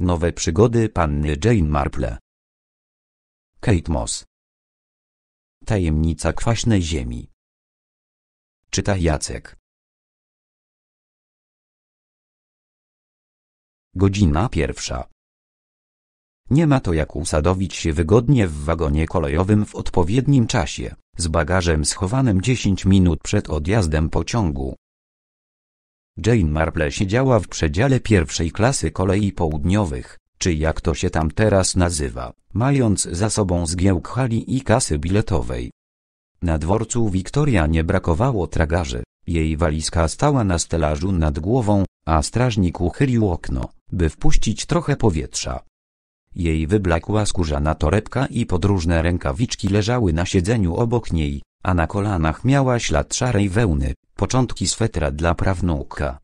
Nowe przygody panny Jane Marple. Kate Moss. Tajemnica kwaśnej ziemi. Czyta Jacek. Godzina pierwsza. Nie ma to jak usadowić się wygodnie w wagonie kolejowym w odpowiednim czasie, z bagażem schowanym 10 minut przed odjazdem pociągu, Jane Marple siedziała w przedziale pierwszej klasy kolei południowych, czy jak to się tam teraz nazywa, mając za sobą zgiełk hali i kasy biletowej. Na dworcu Wiktoria nie brakowało tragarzy, jej walizka stała na stelażu nad głową, a strażnik uchylił okno, by wpuścić trochę powietrza. Jej wyblakła skórzana torebka i podróżne rękawiczki leżały na siedzeniu obok niej, a na kolanach miała ślad szarej wełny, początki swetra dla prawnuka.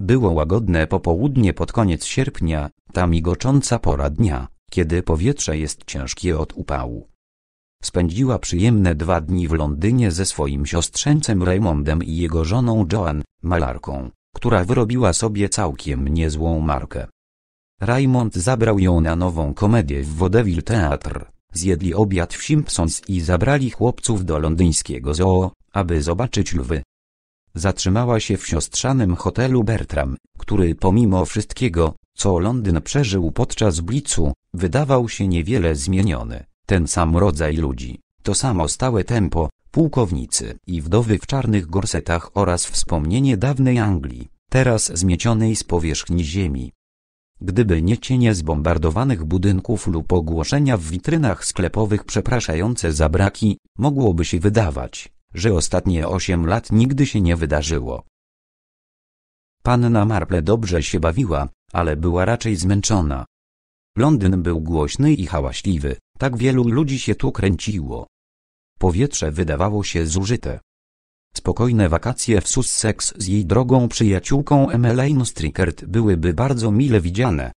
Było łagodne popołudnie pod koniec sierpnia, ta migocząca pora dnia, kiedy powietrze jest ciężkie od upału. Spędziła przyjemne dwa dni w Londynie ze swoim siostrzeńcem Raymondem i jego żoną Joan, malarką, która wyrobiła sobie całkiem niezłą markę. Raymond zabrał ją na nową komedię w Vaudeville Teatr, Zjedli obiad w Simpsons i zabrali chłopców do londyńskiego zoo, aby zobaczyć lwy. Zatrzymała się w siostrzanym hotelu Bertram, który pomimo wszystkiego, co Londyn przeżył podczas Blicu, wydawał się niewiele zmieniony. Ten sam rodzaj ludzi, to samo stałe tempo, pułkownicy i wdowy w czarnych gorsetach oraz wspomnienie dawnej Anglii, teraz zmiecionej z powierzchni ziemi. Gdyby nie cienie zbombardowanych budynków lub ogłoszenia w witrynach sklepowych przepraszające za braki, mogłoby się wydawać, że ostatnie osiem lat nigdy się nie wydarzyło. Panna Marple dobrze się bawiła, ale była raczej zmęczona. Londyn był głośny i hałaśliwy, tak wielu ludzi się tu kręciło. Powietrze wydawało się zużyte. Spokojne wakacje w Sussex z jej drogą przyjaciółką Emmeline Strickert byłyby bardzo mile widziane.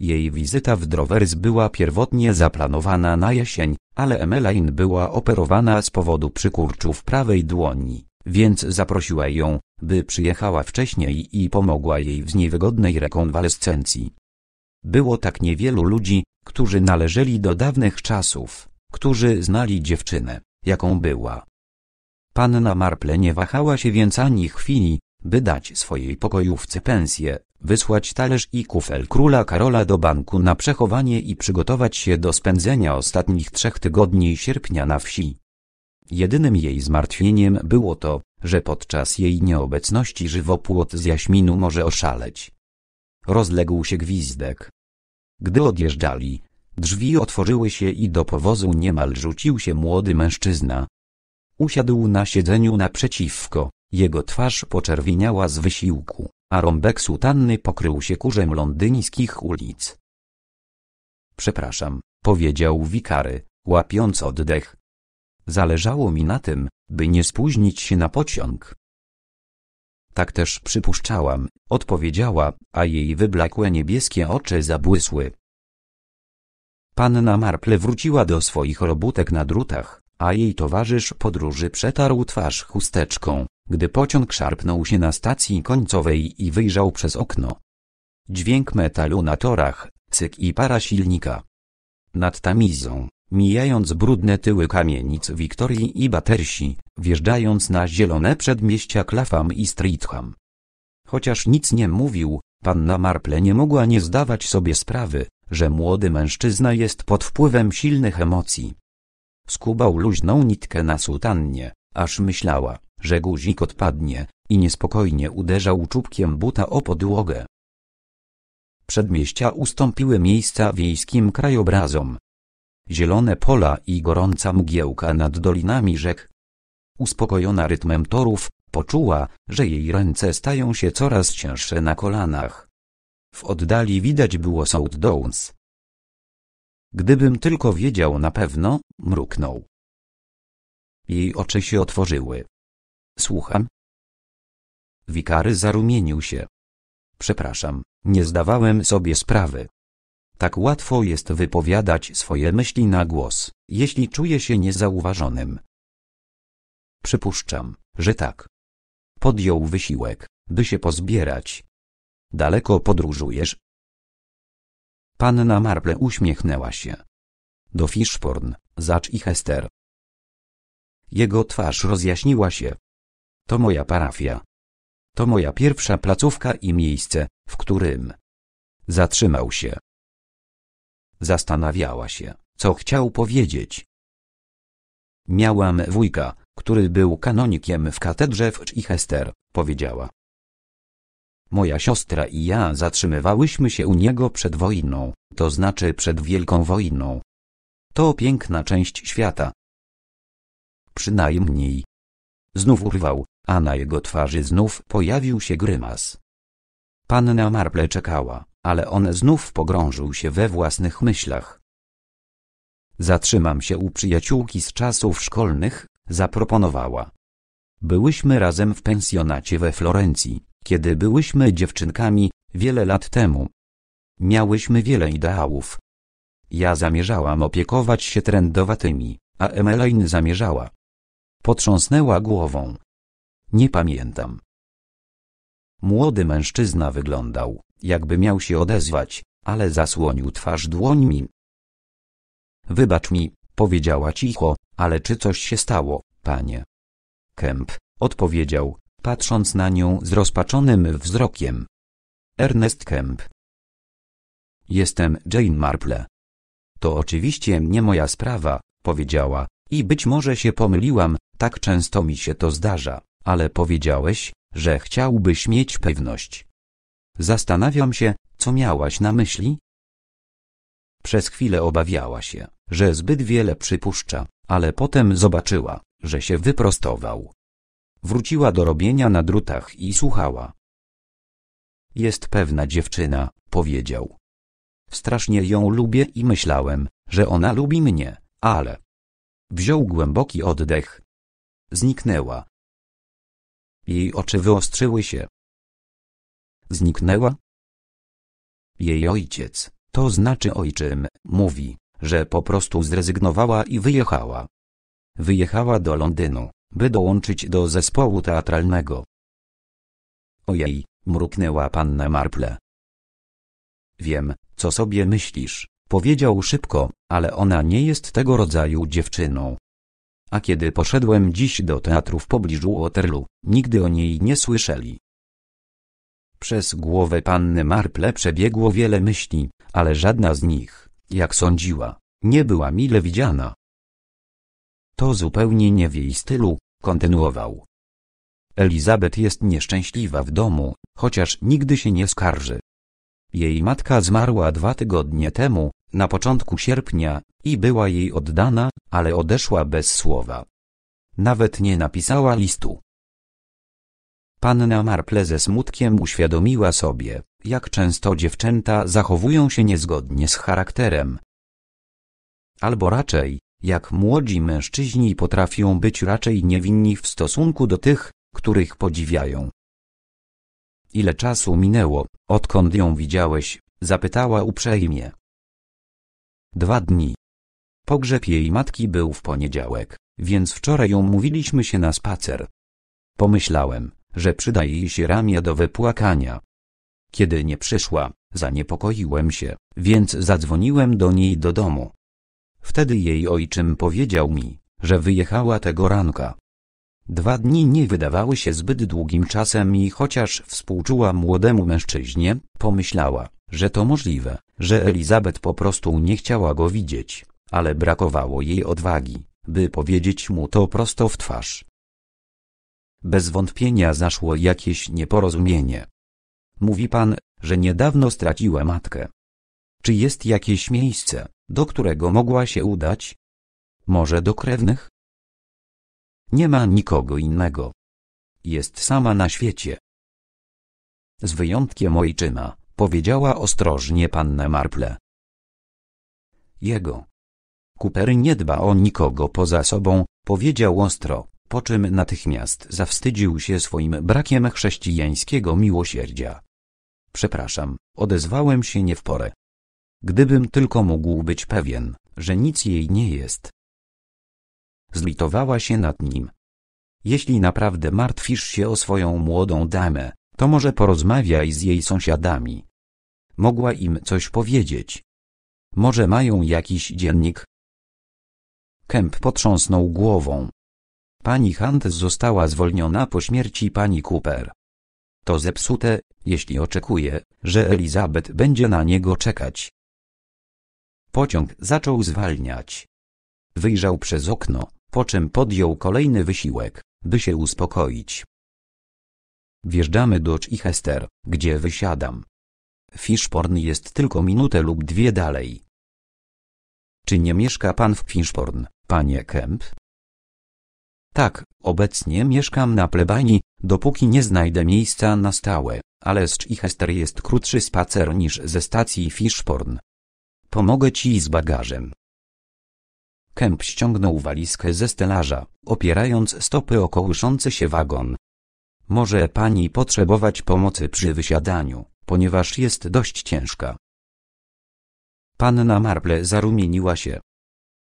Jej wizyta w Drovers była pierwotnie zaplanowana na jesień, ale Emmeline była operowana z powodu przykurczu w prawej dłoni, więc zaprosiła ją, by przyjechała wcześniej i pomogła jej w niewygodnej rekonwalescencji. Było tak niewielu ludzi, którzy należeli do dawnych czasów, którzy znali dziewczynę, jaką była. Panna Marple nie wahała się więc ani chwili, by dać swojej pokojówce pensję, wysłać talerz i kufel króla Karola do banku na przechowanie i przygotować się do spędzenia ostatnich trzech tygodni sierpnia na wsi. Jedynym jej zmartwieniem było to, że podczas jej nieobecności żywopłot z jaśminu może oszaleć. Rozległ się gwizdek. Gdy odjeżdżali, drzwi otworzyły się i do powozu niemal rzucił się młody mężczyzna, Usiadł na siedzeniu naprzeciwko, jego twarz poczerwieniała z wysiłku, a rąbek sutanny pokrył się kurzem londyńskich ulic. Przepraszam, powiedział wikary, łapiąc oddech. Zależało mi na tym, by nie spóźnić się na pociąg. Tak też przypuszczałam, odpowiedziała, a jej wyblakłe niebieskie oczy zabłysły. Panna Marple wróciła do swoich robótek na drutach a jej towarzysz podróży przetarł twarz chusteczką, gdy pociąg szarpnął się na stacji końcowej i wyjrzał przez okno. Dźwięk metalu na torach, cyk i para silnika. Nad Tamizą, mijając brudne tyły kamienic Wiktorii i Batersi, wjeżdżając na zielone przedmieścia Clapham i Streetham. Chociaż nic nie mówił, panna Marple nie mogła nie zdawać sobie sprawy, że młody mężczyzna jest pod wpływem silnych emocji. Skubał luźną nitkę na sutannie, aż myślała, że guzik odpadnie, i niespokojnie uderzał czubkiem buta o podłogę. Przedmieścia ustąpiły miejsca wiejskim krajobrazom. Zielone pola i gorąca mgiełka nad dolinami rzek. Uspokojona rytmem torów, poczuła, że jej ręce stają się coraz cięższe na kolanach. W oddali widać było South Downs, Gdybym tylko wiedział na pewno, mruknął. Jej oczy się otworzyły. Słucham. Wikary zarumienił się. Przepraszam, nie zdawałem sobie sprawy. Tak łatwo jest wypowiadać swoje myśli na głos, jeśli czuję się niezauważonym. Przypuszczam, że tak. Podjął wysiłek, by się pozbierać. Daleko podróżujesz? Panna Marple uśmiechnęła się. Do Fishborn, Zacz i Hester. Jego twarz rozjaśniła się. To moja parafia. To moja pierwsza placówka i miejsce, w którym... Zatrzymał się. Zastanawiała się, co chciał powiedzieć. Miałam wujka, który był kanonikiem w katedrze w Chichester, powiedziała. Moja siostra i ja zatrzymywałyśmy się u niego przed wojną, to znaczy przed wielką wojną. To piękna część świata. Przynajmniej. Znów urwał, a na jego twarzy znów pojawił się grymas. Panna Marple czekała, ale on znów pogrążył się we własnych myślach. Zatrzymam się u przyjaciółki z czasów szkolnych, zaproponowała. Byłyśmy razem w pensjonacie we Florencji. Kiedy byłyśmy dziewczynkami, wiele lat temu, miałyśmy wiele ideałów. Ja zamierzałam opiekować się trendowatymi, a Emmeline zamierzała. Potrząsnęła głową. Nie pamiętam. Młody mężczyzna wyglądał, jakby miał się odezwać, ale zasłonił twarz dłońmi. Wybacz mi, powiedziała cicho, ale czy coś się stało, panie? Kemp, odpowiedział, patrząc na nią z rozpaczonym wzrokiem. Ernest Kemp Jestem Jane Marple. To oczywiście nie moja sprawa, powiedziała, i być może się pomyliłam, tak często mi się to zdarza, ale powiedziałeś, że chciałbyś mieć pewność. Zastanawiam się, co miałaś na myśli? Przez chwilę obawiała się, że zbyt wiele przypuszcza, ale potem zobaczyła, że się wyprostował Wróciła do robienia na drutach i słuchała. Jest pewna dziewczyna, powiedział. Strasznie ją lubię i myślałem, że ona lubi mnie, ale... Wziął głęboki oddech. Zniknęła. Jej oczy wyostrzyły się. Zniknęła? Jej ojciec, to znaczy ojczym, mówi, że po prostu zrezygnowała i wyjechała. Wyjechała do Londynu, by dołączyć do zespołu teatralnego. Ojej, mruknęła panna Marple. Wiem, co sobie myślisz, powiedział szybko, ale ona nie jest tego rodzaju dziewczyną. A kiedy poszedłem dziś do teatru w pobliżu Waterloo, nigdy o niej nie słyszeli. Przez głowę panny Marple przebiegło wiele myśli, ale żadna z nich, jak sądziła, nie była mile widziana. To zupełnie nie w jej stylu, kontynuował. Elizabeth jest nieszczęśliwa w domu, chociaż nigdy się nie skarży. Jej matka zmarła dwa tygodnie temu, na początku sierpnia, i była jej oddana, ale odeszła bez słowa. Nawet nie napisała listu. Panna Marple ze smutkiem uświadomiła sobie, jak często dziewczęta zachowują się niezgodnie z charakterem. Albo raczej, jak młodzi mężczyźni potrafią być raczej niewinni w stosunku do tych, których podziwiają. Ile czasu minęło, odkąd ją widziałeś? zapytała uprzejmie. Dwa dni. Pogrzeb jej matki był w poniedziałek, więc wczoraj umówiliśmy się na spacer. Pomyślałem, że przyda jej się ramię do wypłakania. Kiedy nie przyszła, zaniepokoiłem się, więc zadzwoniłem do niej do domu. Wtedy jej ojczym powiedział mi, że wyjechała tego ranka. Dwa dni nie wydawały się zbyt długim czasem i chociaż współczuła młodemu mężczyźnie, pomyślała, że to możliwe, że Elizabeth po prostu nie chciała go widzieć, ale brakowało jej odwagi, by powiedzieć mu to prosto w twarz. Bez wątpienia zaszło jakieś nieporozumienie. Mówi pan, że niedawno straciła matkę, czy jest jakieś miejsce, do którego mogła się udać? Może do krewnych? Nie ma nikogo innego. Jest sama na świecie. Z wyjątkiem ojczyma, powiedziała ostrożnie panna Marple. Jego. Cooper nie dba o nikogo poza sobą, powiedział ostro, po czym natychmiast zawstydził się swoim brakiem chrześcijańskiego miłosierdzia. Przepraszam, odezwałem się nie w porę gdybym tylko mógł być pewien, że nic jej nie jest. Zlitowała się nad nim. Jeśli naprawdę martwisz się o swoją młodą damę, to może porozmawiaj z jej sąsiadami. Mogła im coś powiedzieć. Może mają jakiś dziennik? Kemp potrząsnął głową. Pani Hunt została zwolniona po śmierci pani Cooper. To zepsute, jeśli oczekuje, że Elizabeth będzie na niego czekać. Pociąg zaczął zwalniać. Wyjrzał przez okno, po czym podjął kolejny wysiłek, by się uspokoić. Wjeżdżamy do Chichester, gdzie wysiadam. Fishporn jest tylko minutę lub dwie dalej. Czy nie mieszka pan w Fishporn, panie Kemp? Tak, obecnie mieszkam na plebanii, dopóki nie znajdę miejsca na stałe, ale z Chichester jest krótszy spacer niż ze stacji Fishporn, Pomogę ci z bagażem. Kemp ściągnął walizkę ze stelaża, opierając stopy o kołyszący się wagon. Może pani potrzebować pomocy przy wysiadaniu, ponieważ jest dość ciężka. Panna Marple zarumieniła się.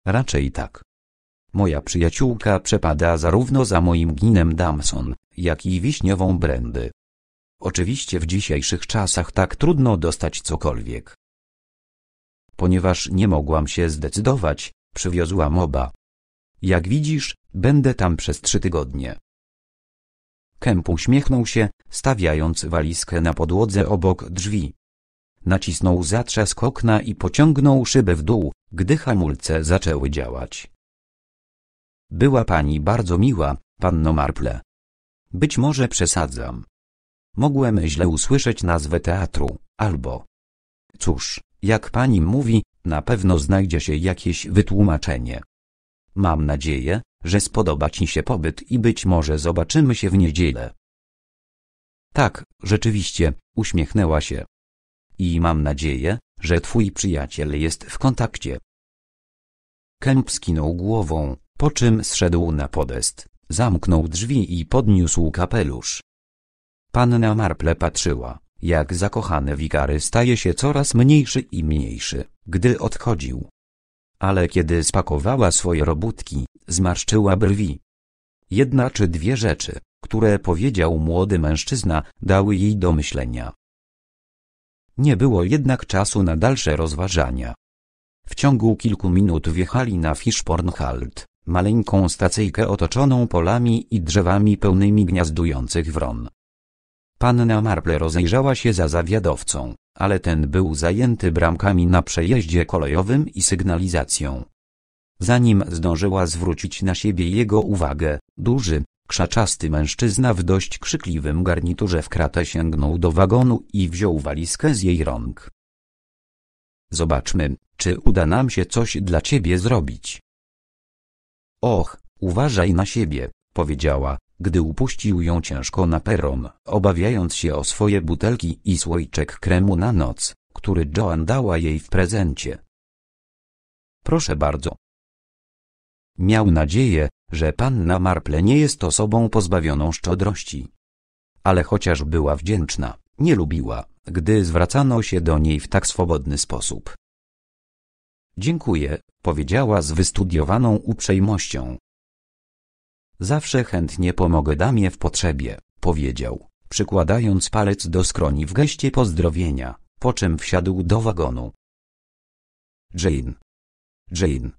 Raczej tak. Moja przyjaciółka przepada zarówno za moim ginem Damson, jak i wiśniową brandy. Oczywiście w dzisiejszych czasach tak trudno dostać cokolwiek. Ponieważ nie mogłam się zdecydować, przywiozłam oba. Jak widzisz, będę tam przez trzy tygodnie. Kemp uśmiechnął się, stawiając walizkę na podłodze obok drzwi. Nacisnął zatrzask okna i pociągnął szybę w dół, gdy hamulce zaczęły działać. Była pani bardzo miła, panno Marple. Być może przesadzam. Mogłem źle usłyszeć nazwę teatru, albo... Cóż, jak pani mówi, na pewno znajdzie się jakieś wytłumaczenie. Mam nadzieję, że spodoba ci się pobyt i być może zobaczymy się w niedzielę. Tak, rzeczywiście, uśmiechnęła się. I mam nadzieję, że twój przyjaciel jest w kontakcie. Kemp skinął głową, po czym zszedł na podest, zamknął drzwi i podniósł kapelusz. Panna Marple patrzyła jak zakochany wikary staje się coraz mniejszy i mniejszy, gdy odchodził. Ale kiedy spakowała swoje robótki, zmarszczyła brwi. Jedna czy dwie rzeczy, które powiedział młody mężczyzna, dały jej do myślenia. Nie było jednak czasu na dalsze rozważania. W ciągu kilku minut wjechali na Fishpornhalt, maleńką stacyjkę otoczoną polami i drzewami pełnymi gniazdujących wron. Panna Marple rozejrzała się za zawiadowcą, ale ten był zajęty bramkami na przejeździe kolejowym i sygnalizacją. Zanim zdążyła zwrócić na siebie jego uwagę, duży, krzaczasty mężczyzna w dość krzykliwym garniturze w kratę sięgnął do wagonu i wziął walizkę z jej rąk. Zobaczmy, czy uda nam się coś dla ciebie zrobić. Och, uważaj na siebie, powiedziała, gdy upuścił ją ciężko na peron, obawiając się o swoje butelki i słoiczek kremu na noc, który Joan dała jej w prezencie. Proszę bardzo. Miał nadzieję, że panna Marple nie jest osobą pozbawioną szczodrości. Ale chociaż była wdzięczna, nie lubiła, gdy zwracano się do niej w tak swobodny sposób. Dziękuję, powiedziała z wystudiowaną uprzejmością, Zawsze chętnie pomogę damie w potrzebie, powiedział, przykładając palec do skroni w geście pozdrowienia, po czym wsiadł do wagonu. Jane. Jane.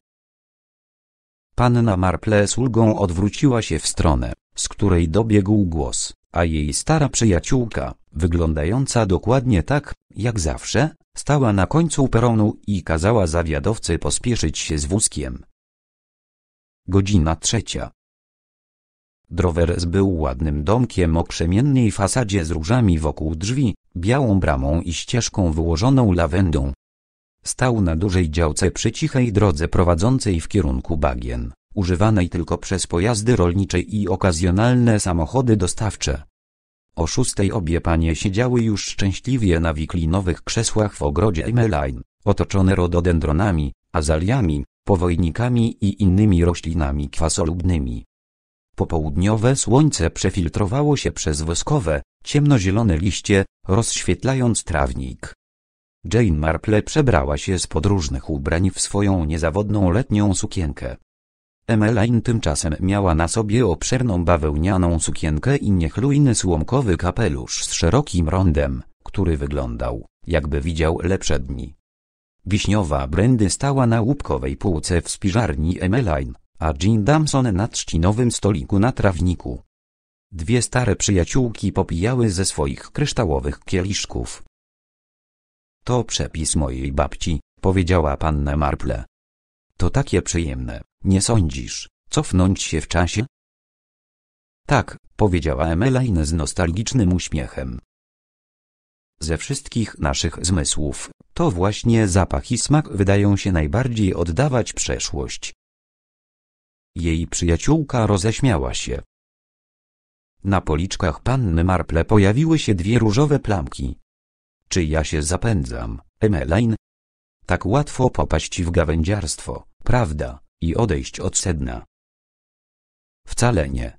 Panna Marple z ulgą odwróciła się w stronę, z której dobiegł głos, a jej stara przyjaciółka, wyglądająca dokładnie tak, jak zawsze, stała na końcu peronu i kazała zawiadowcy pospieszyć się z wózkiem. Godzina trzecia. Drowers był ładnym domkiem o krzemiennej fasadzie z różami wokół drzwi, białą bramą i ścieżką wyłożoną lawendą. Stał na dużej działce przy cichej drodze prowadzącej w kierunku bagien, używanej tylko przez pojazdy rolnicze i okazjonalne samochody dostawcze. O szóstej obie panie siedziały już szczęśliwie na wiklinowych krzesłach w ogrodzie Emeline, otoczone rododendronami, azaliami, powojnikami i innymi roślinami kwasolubnymi. Popołudniowe słońce przefiltrowało się przez woskowe, ciemnozielone liście, rozświetlając trawnik. Jane Marple przebrała się z podróżnych ubrań w swoją niezawodną letnią sukienkę. Emmeline tymczasem miała na sobie obszerną bawełnianą sukienkę i niechlujny słomkowy kapelusz z szerokim rondem, który wyglądał, jakby widział lepsze dni. Wiśniowa Brandy stała na łupkowej półce w spiżarni Emmeline, a Jean Damson na trzcinowym stoliku na trawniku. Dwie stare przyjaciółki popijały ze swoich kryształowych kieliszków. To przepis mojej babci, powiedziała panna Marple. To takie przyjemne, nie sądzisz, cofnąć się w czasie? Tak, powiedziała Emmeline z nostalgicznym uśmiechem. Ze wszystkich naszych zmysłów, to właśnie zapach i smak wydają się najbardziej oddawać przeszłość. Jej przyjaciółka roześmiała się. Na policzkach panny Marple pojawiły się dwie różowe plamki. Czy ja się zapędzam, Emmeline? Tak łatwo popaść w gawędziarstwo, prawda, i odejść od sedna. Wcale nie.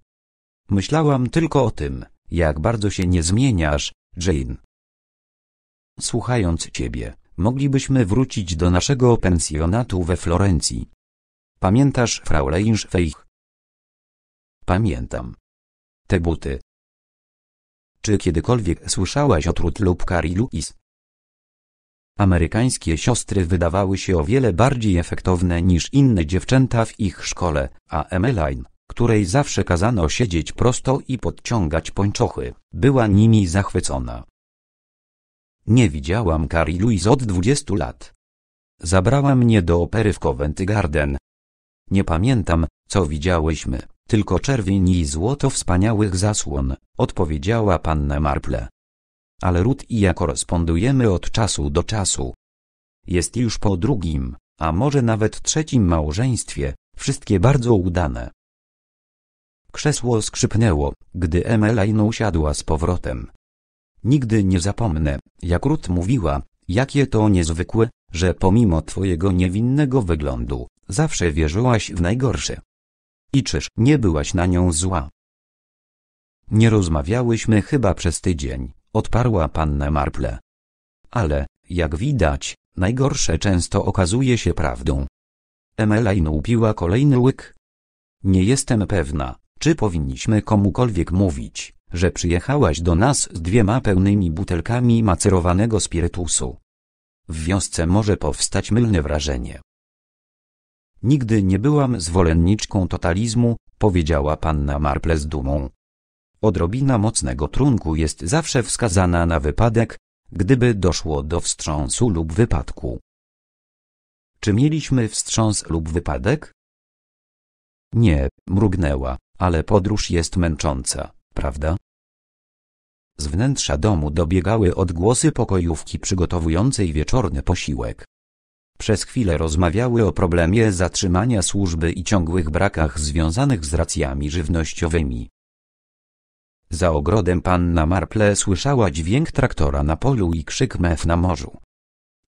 Myślałam tylko o tym, jak bardzo się nie zmieniasz, Jane. Słuchając ciebie, moglibyśmy wrócić do naszego pensjonatu we Florencji. Pamiętasz frau Leinschweich? Pamiętam. Te buty. Czy kiedykolwiek słyszałaś o Trud lub Carrie Louis? Amerykańskie siostry wydawały się o wiele bardziej efektowne niż inne dziewczęta w ich szkole, a Emmeline, której zawsze kazano siedzieć prosto i podciągać pończochy, była nimi zachwycona. Nie widziałam Carrie Louis od 20 lat. Zabrała mnie do opery w Covent Garden, nie pamiętam, co widziałyśmy, tylko czerwień i złoto wspaniałych zasłon, odpowiedziała panna Marple. Ale Ruth i ja korespondujemy od czasu do czasu. Jest już po drugim, a może nawet trzecim małżeństwie, wszystkie bardzo udane. Krzesło skrzypnęło, gdy Emmeline usiadła z powrotem. Nigdy nie zapomnę, jak Ruth mówiła, jakie to niezwykłe, że pomimo twojego niewinnego wyglądu, Zawsze wierzyłaś w najgorsze. I czyż nie byłaś na nią zła? Nie rozmawiałyśmy chyba przez tydzień, odparła panna Marple. Ale, jak widać, najgorsze często okazuje się prawdą. Emmeline upiła kolejny łyk. Nie jestem pewna, czy powinniśmy komukolwiek mówić, że przyjechałaś do nas z dwiema pełnymi butelkami macerowanego spirytusu. W wiosce może powstać mylne wrażenie, Nigdy nie byłam zwolenniczką totalizmu, powiedziała panna Marple z dumą. Odrobina mocnego trunku jest zawsze wskazana na wypadek, gdyby doszło do wstrząsu lub wypadku. Czy mieliśmy wstrząs lub wypadek? Nie, mrugnęła, ale podróż jest męcząca, prawda? Z wnętrza domu dobiegały odgłosy pokojówki przygotowującej wieczorny posiłek. Przez chwilę rozmawiały o problemie zatrzymania służby i ciągłych brakach związanych z racjami żywnościowymi. Za ogrodem panna Marple słyszała dźwięk traktora na polu i krzyk mew na morzu.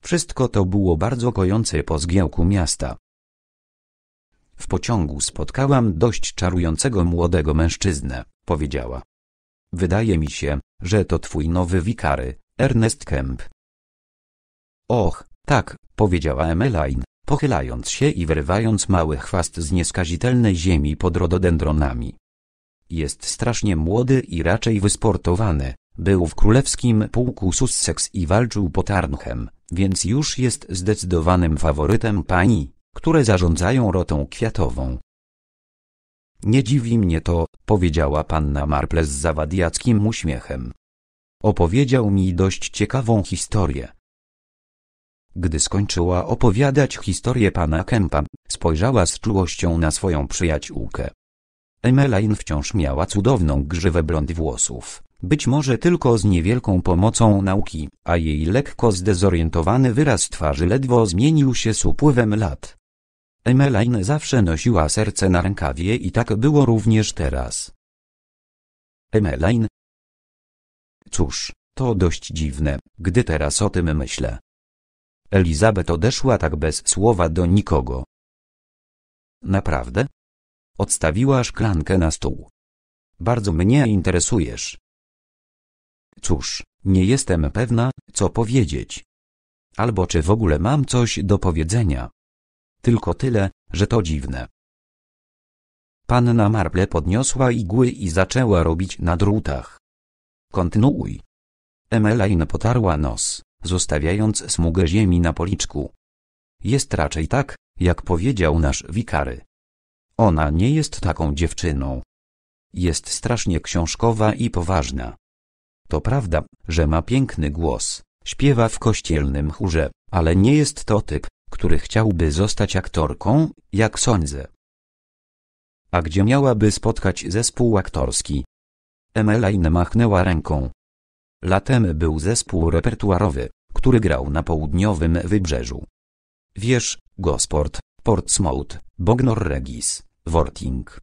Wszystko to było bardzo kojące po zgiełku miasta. W pociągu spotkałam dość czarującego młodego mężczyznę, powiedziała. Wydaje mi się, że to twój nowy wikary, Ernest Kemp. Och, tak, powiedziała Emmeline, pochylając się i wyrywając mały chwast z nieskazitelnej ziemi pod rododendronami. Jest strasznie młody i raczej wysportowany. Był w królewskim pułku Sussex i walczył pod Arnhem, więc już jest zdecydowanym faworytem pani, które zarządzają rotą kwiatową. Nie dziwi mnie to, powiedziała panna Marple z zawadiackim uśmiechem. Opowiedział mi dość ciekawą historię, gdy skończyła opowiadać historię pana Kempa, spojrzała z czułością na swoją przyjaciółkę. Emmeline wciąż miała cudowną grzywę blond włosów, być może tylko z niewielką pomocą nauki, a jej lekko zdezorientowany wyraz twarzy ledwo zmienił się z upływem lat. Emmeline zawsze nosiła serce na rękawie i tak było również teraz. Emmeline. Cóż, to dość dziwne, gdy teraz o tym myślę. Elizabeth odeszła tak bez słowa do nikogo. Naprawdę? Odstawiła szklankę na stół. Bardzo mnie interesujesz. Cóż, nie jestem pewna, co powiedzieć. Albo czy w ogóle mam coś do powiedzenia. Tylko tyle, że to dziwne. Panna Marple podniosła igły i zaczęła robić na drutach. Kontynuuj. Emmeline potarła nos zostawiając smugę ziemi na policzku. Jest raczej tak, jak powiedział nasz wikary. Ona nie jest taką dziewczyną. Jest strasznie książkowa i poważna. To prawda, że ma piękny głos, śpiewa w kościelnym chórze, ale nie jest to typ, który chciałby zostać aktorką, jak sądzę. A gdzie miałaby spotkać zespół aktorski? Emmeline machnęła ręką. Latem był zespół repertuarowy, który grał na południowym wybrzeżu. Wierz, Gosport, Portsmouth, Bognor Regis, Worting.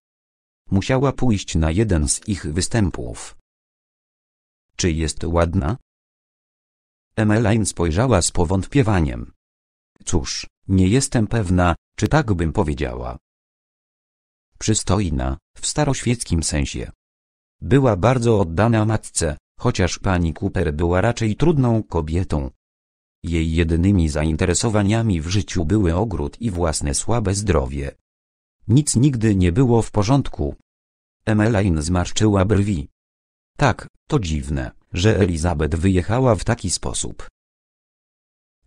Musiała pójść na jeden z ich występów. Czy jest ładna? Emmeline spojrzała z powątpiewaniem. Cóż, nie jestem pewna, czy tak bym powiedziała. Przystojna, w staroświeckim sensie. Była bardzo oddana matce, chociaż pani Cooper była raczej trudną kobietą. Jej jedynymi zainteresowaniami w życiu były ogród i własne słabe zdrowie. Nic nigdy nie było w porządku. Emmeline zmarszczyła brwi. Tak, to dziwne, że Elizabeth wyjechała w taki sposób.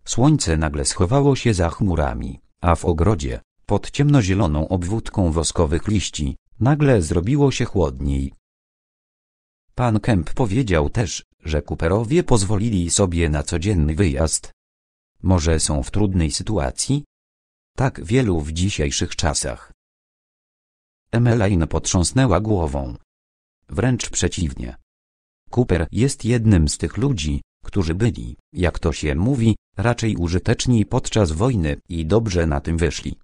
Słońce nagle schowało się za chmurami, a w ogrodzie, pod ciemnozieloną obwódką woskowych liści, nagle zrobiło się chłodniej. Pan Kemp powiedział też, że Cooperowie pozwolili sobie na codzienny wyjazd. Może są w trudnej sytuacji? Tak wielu w dzisiejszych czasach. Emmeline potrząsnęła głową. Wręcz przeciwnie. Cooper jest jednym z tych ludzi, którzy byli, jak to się mówi, raczej użyteczni podczas wojny i dobrze na tym wyszli.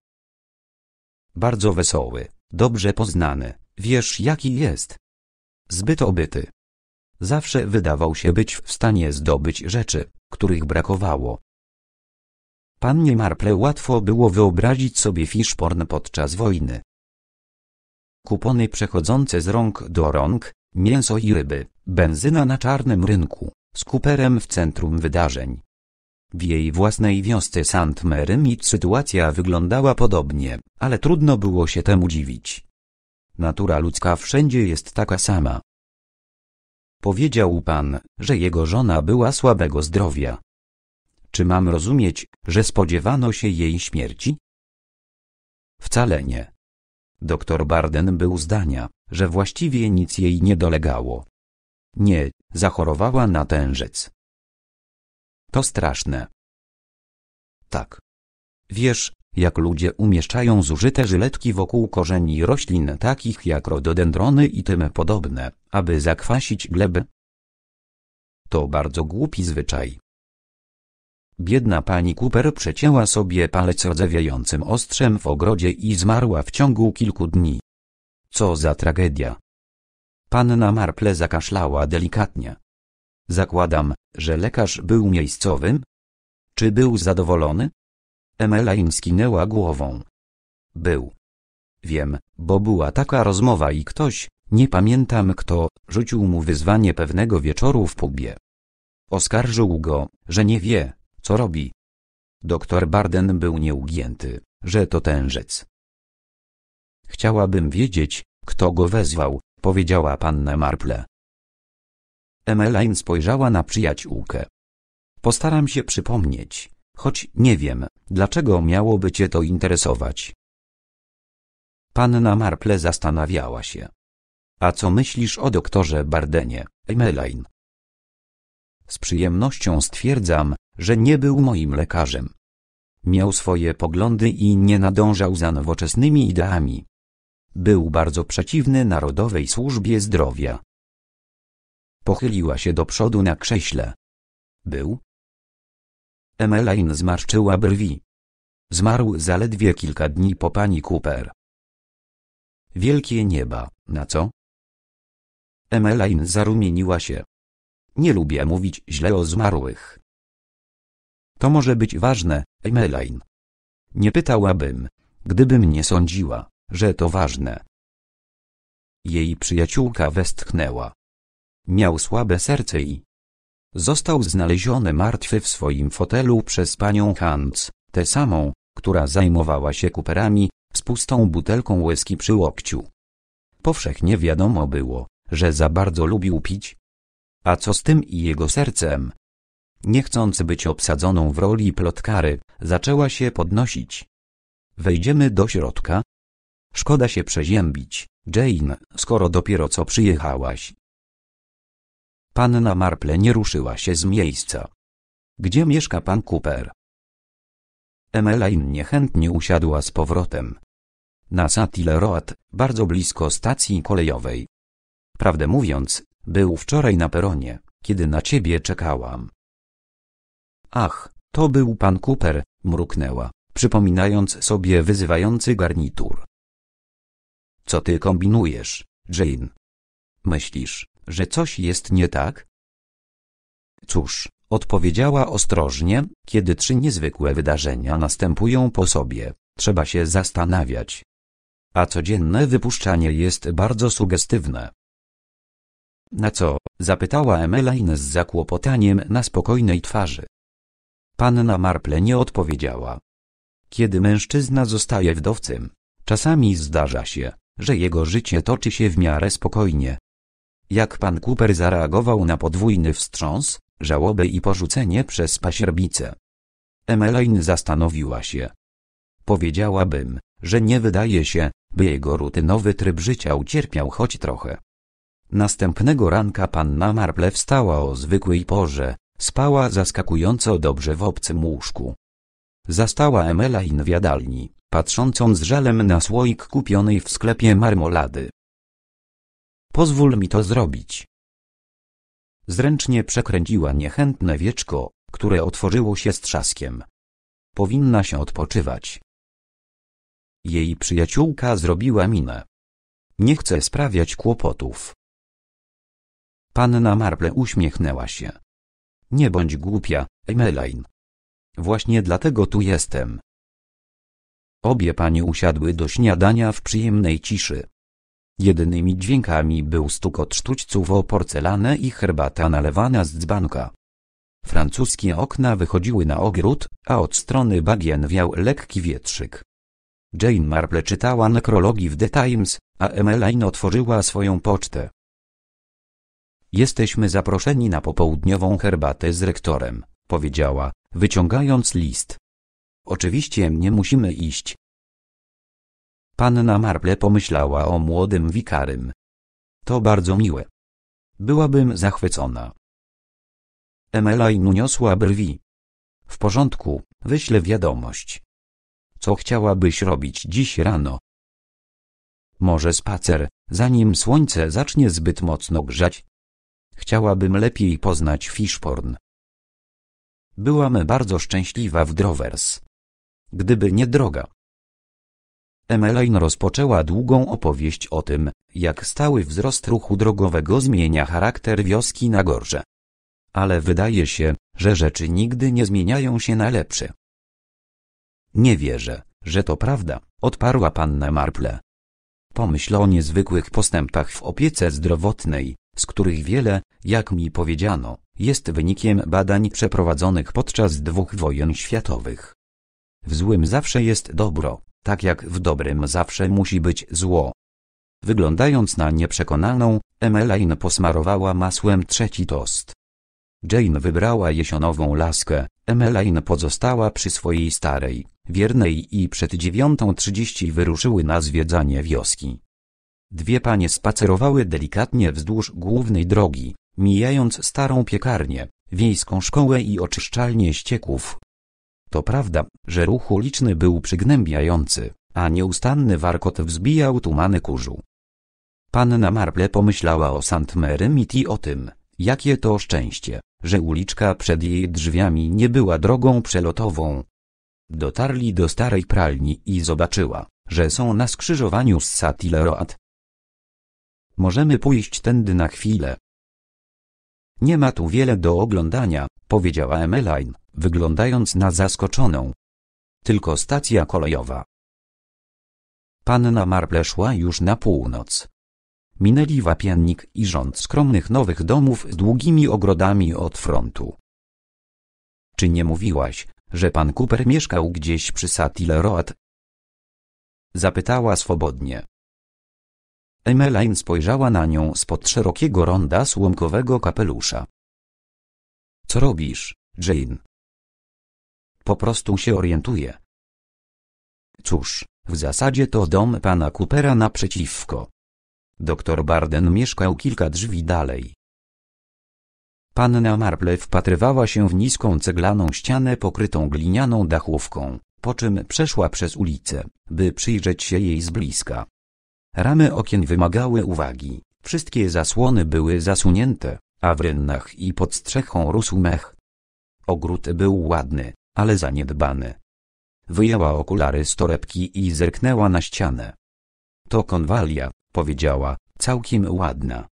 Bardzo wesoły, dobrze poznany, wiesz jaki jest, zbyt obyty. Zawsze wydawał się być w stanie zdobyć rzeczy, których brakowało. Pannie Marple łatwo było wyobrazić sobie fiszporn podczas wojny. Kupony przechodzące z rąk do rąk, mięso i ryby, benzyna na czarnym rynku, z kuperem w centrum wydarzeń. W jej własnej wiosce St. Mary Mead sytuacja wyglądała podobnie, ale trudno było się temu dziwić. Natura ludzka wszędzie jest taka sama. Powiedział pan, że jego żona była słabego zdrowia. Czy mam rozumieć, że spodziewano się jej śmierci? Wcale nie. Doktor Barden był zdania, że właściwie nic jej nie dolegało. Nie, zachorowała na tężec. To straszne. Tak. Wiesz, jak ludzie umieszczają zużyte żyletki wokół korzeni roślin takich jak rododendrony i tym podobne, aby zakwasić glebę. To bardzo głupi zwyczaj. Biedna pani Cooper przecięła sobie palec rodzewiającym ostrzem w ogrodzie i zmarła w ciągu kilku dni. Co za tragedia. Panna Marple zakaszlała delikatnie. Zakładam, że lekarz był miejscowym? Czy był zadowolony? Emmeline skinęła głową. Był. Wiem, bo była taka rozmowa i ktoś, nie pamiętam kto, rzucił mu wyzwanie pewnego wieczoru w pubie. Oskarżył go, że nie wie, co robi. Doktor Barden był nieugięty, że to tężec. Chciałabym wiedzieć, kto go wezwał, powiedziała panna Marple. Emmeline spojrzała na przyjaciółkę. Postaram się przypomnieć, choć nie wiem, dlaczego miałoby cię to interesować. Panna Marple zastanawiała się. A co myślisz o doktorze Bardenie, Emmeline? Z przyjemnością stwierdzam, że nie był moim lekarzem. Miał swoje poglądy i nie nadążał za nowoczesnymi ideami. Był bardzo przeciwny Narodowej Służbie Zdrowia. Pochyliła się do przodu na krześle. Był, Emmeline zmarszczyła brwi. Zmarł zaledwie kilka dni po pani Cooper. Wielkie nieba, na co? Emmeline zarumieniła się. Nie lubię mówić źle o zmarłych. To może być ważne, Emmeline. Nie pytałabym, gdybym nie sądziła, że to ważne. Jej przyjaciółka westchnęła. Miał słabe serce i Został znaleziony martwy w swoim fotelu przez panią Hans, tę samą, która zajmowała się kuperami, z pustą butelką łyski przy łokciu. Powszechnie wiadomo było, że za bardzo lubił pić. A co z tym i jego sercem? Nie chcąc być obsadzoną w roli plotkary, zaczęła się podnosić. Wejdziemy do środka? Szkoda się przeziębić, Jane, skoro dopiero co przyjechałaś. Panna Marple nie ruszyła się z miejsca. Gdzie mieszka pan Cooper? Emmeline niechętnie usiadła z powrotem. Na Satile Road, bardzo blisko stacji kolejowej. Prawdę mówiąc, był wczoraj na peronie, kiedy na ciebie czekałam. Ach, to był pan Cooper, mruknęła, przypominając sobie wyzywający garnitur. Co ty kombinujesz, Jane? Myślisz, że coś jest nie tak? Cóż, odpowiedziała ostrożnie, kiedy trzy niezwykłe wydarzenia następują po sobie, trzeba się zastanawiać. A codzienne wypuszczanie jest bardzo sugestywne. Na co? zapytała Emmeline z zakłopotaniem na spokojnej twarzy. Panna Marple nie odpowiedziała. Kiedy mężczyzna zostaje wdowcem, czasami zdarza się, że jego życie toczy się w miarę spokojnie, jak pan Cooper zareagował na podwójny wstrząs, żałoby i porzucenie przez pasierbicę? Emmeline zastanowiła się. Powiedziałabym, że nie wydaje się, by jego rutynowy tryb życia ucierpiał choć trochę. Następnego ranka panna Marple wstała o zwykłej porze, spała zaskakująco dobrze w obcym łóżku. Zastała Emmeline w jadalni, patrzącą z żalem na słoik kupionej w sklepie marmolady. Pozwól mi to zrobić. Zręcznie przekręciła niechętne wieczko, które otworzyło się z trzaskiem. Powinna się odpoczywać. Jej przyjaciółka zrobiła minę. Nie chcę sprawiać kłopotów. Panna Marple uśmiechnęła się. Nie bądź głupia, Emmeline. Właśnie dlatego tu jestem. Obie panie usiadły do śniadania w przyjemnej ciszy. Jedynymi dźwiękami był stukot sztućców o porcelanę i herbata nalewana z dzbanka. Francuskie okna wychodziły na ogród, a od strony bagien wiał lekki wietrzyk. Jane Marple czytała nekrologi w The Times, a Emmeline otworzyła swoją pocztę. Jesteśmy zaproszeni na popołudniową herbatę z rektorem, powiedziała, wyciągając list. Oczywiście nie musimy iść, Panna Marple pomyślała o młodym wikarym. To bardzo miłe. Byłabym zachwycona. Emmeline uniosła brwi. W porządku, wyślę wiadomość. Co chciałabyś robić dziś rano? Może spacer, zanim słońce zacznie zbyt mocno grzać? Chciałabym lepiej poznać Fishporn. Byłam bardzo szczęśliwa w Drovers. Gdyby nie droga, Emmeline rozpoczęła długą opowieść o tym, jak stały wzrost ruchu drogowego zmienia charakter wioski na gorze. Ale wydaje się, że rzeczy nigdy nie zmieniają się na lepsze. Nie wierzę, że to prawda, odparła panna Marple. Pomyśl o niezwykłych postępach w opiece zdrowotnej, z których wiele, jak mi powiedziano, jest wynikiem badań przeprowadzonych podczas dwóch wojen światowych. W złym zawsze jest dobro, tak jak w dobrym zawsze musi być zło. Wyglądając na nieprzekonaną, Emmeline posmarowała masłem trzeci tost. Jane wybrała jesionową laskę, Emmeline pozostała przy swojej starej, wiernej i przed dziewiątą trzydzieści wyruszyły na zwiedzanie wioski. Dwie panie spacerowały delikatnie wzdłuż głównej drogi, mijając starą piekarnię, wiejską szkołę i oczyszczalnię ścieków, to prawda, że ruch uliczny był przygnębiający, a nieustanny warkot wzbijał tumany kurzu. Panna Marple pomyślała o St. Mary i o tym, jakie to szczęście, że uliczka przed jej drzwiami nie była drogą przelotową. Dotarli do starej pralni i zobaczyła, że są na skrzyżowaniu z Road. Możemy pójść tędy na chwilę. Nie ma tu wiele do oglądania, powiedziała Emmeline wyglądając na zaskoczoną. Tylko stacja kolejowa. Panna Marple szła już na północ. Minęli wapiennik i rząd skromnych nowych domów z długimi ogrodami od frontu. Czy nie mówiłaś, że pan Cooper mieszkał gdzieś przy Satile Road? Zapytała swobodnie. Emmeline spojrzała na nią spod szerokiego ronda słomkowego kapelusza. Co robisz, Jane? po prostu się orientuje. Cóż, w zasadzie to dom pana Coopera naprzeciwko. Doktor Barden mieszkał kilka drzwi dalej. Panna Marple wpatrywała się w niską ceglaną ścianę pokrytą glinianą dachówką, po czym przeszła przez ulicę, by przyjrzeć się jej z bliska. Ramy okien wymagały uwagi, wszystkie zasłony były zasunięte, a w rynnach i pod strzechą rósł mech. Ogród był ładny, ale zaniedbany. Wyjęła okulary z torebki i zerknęła na ścianę. To konwalia, powiedziała, całkiem ładna.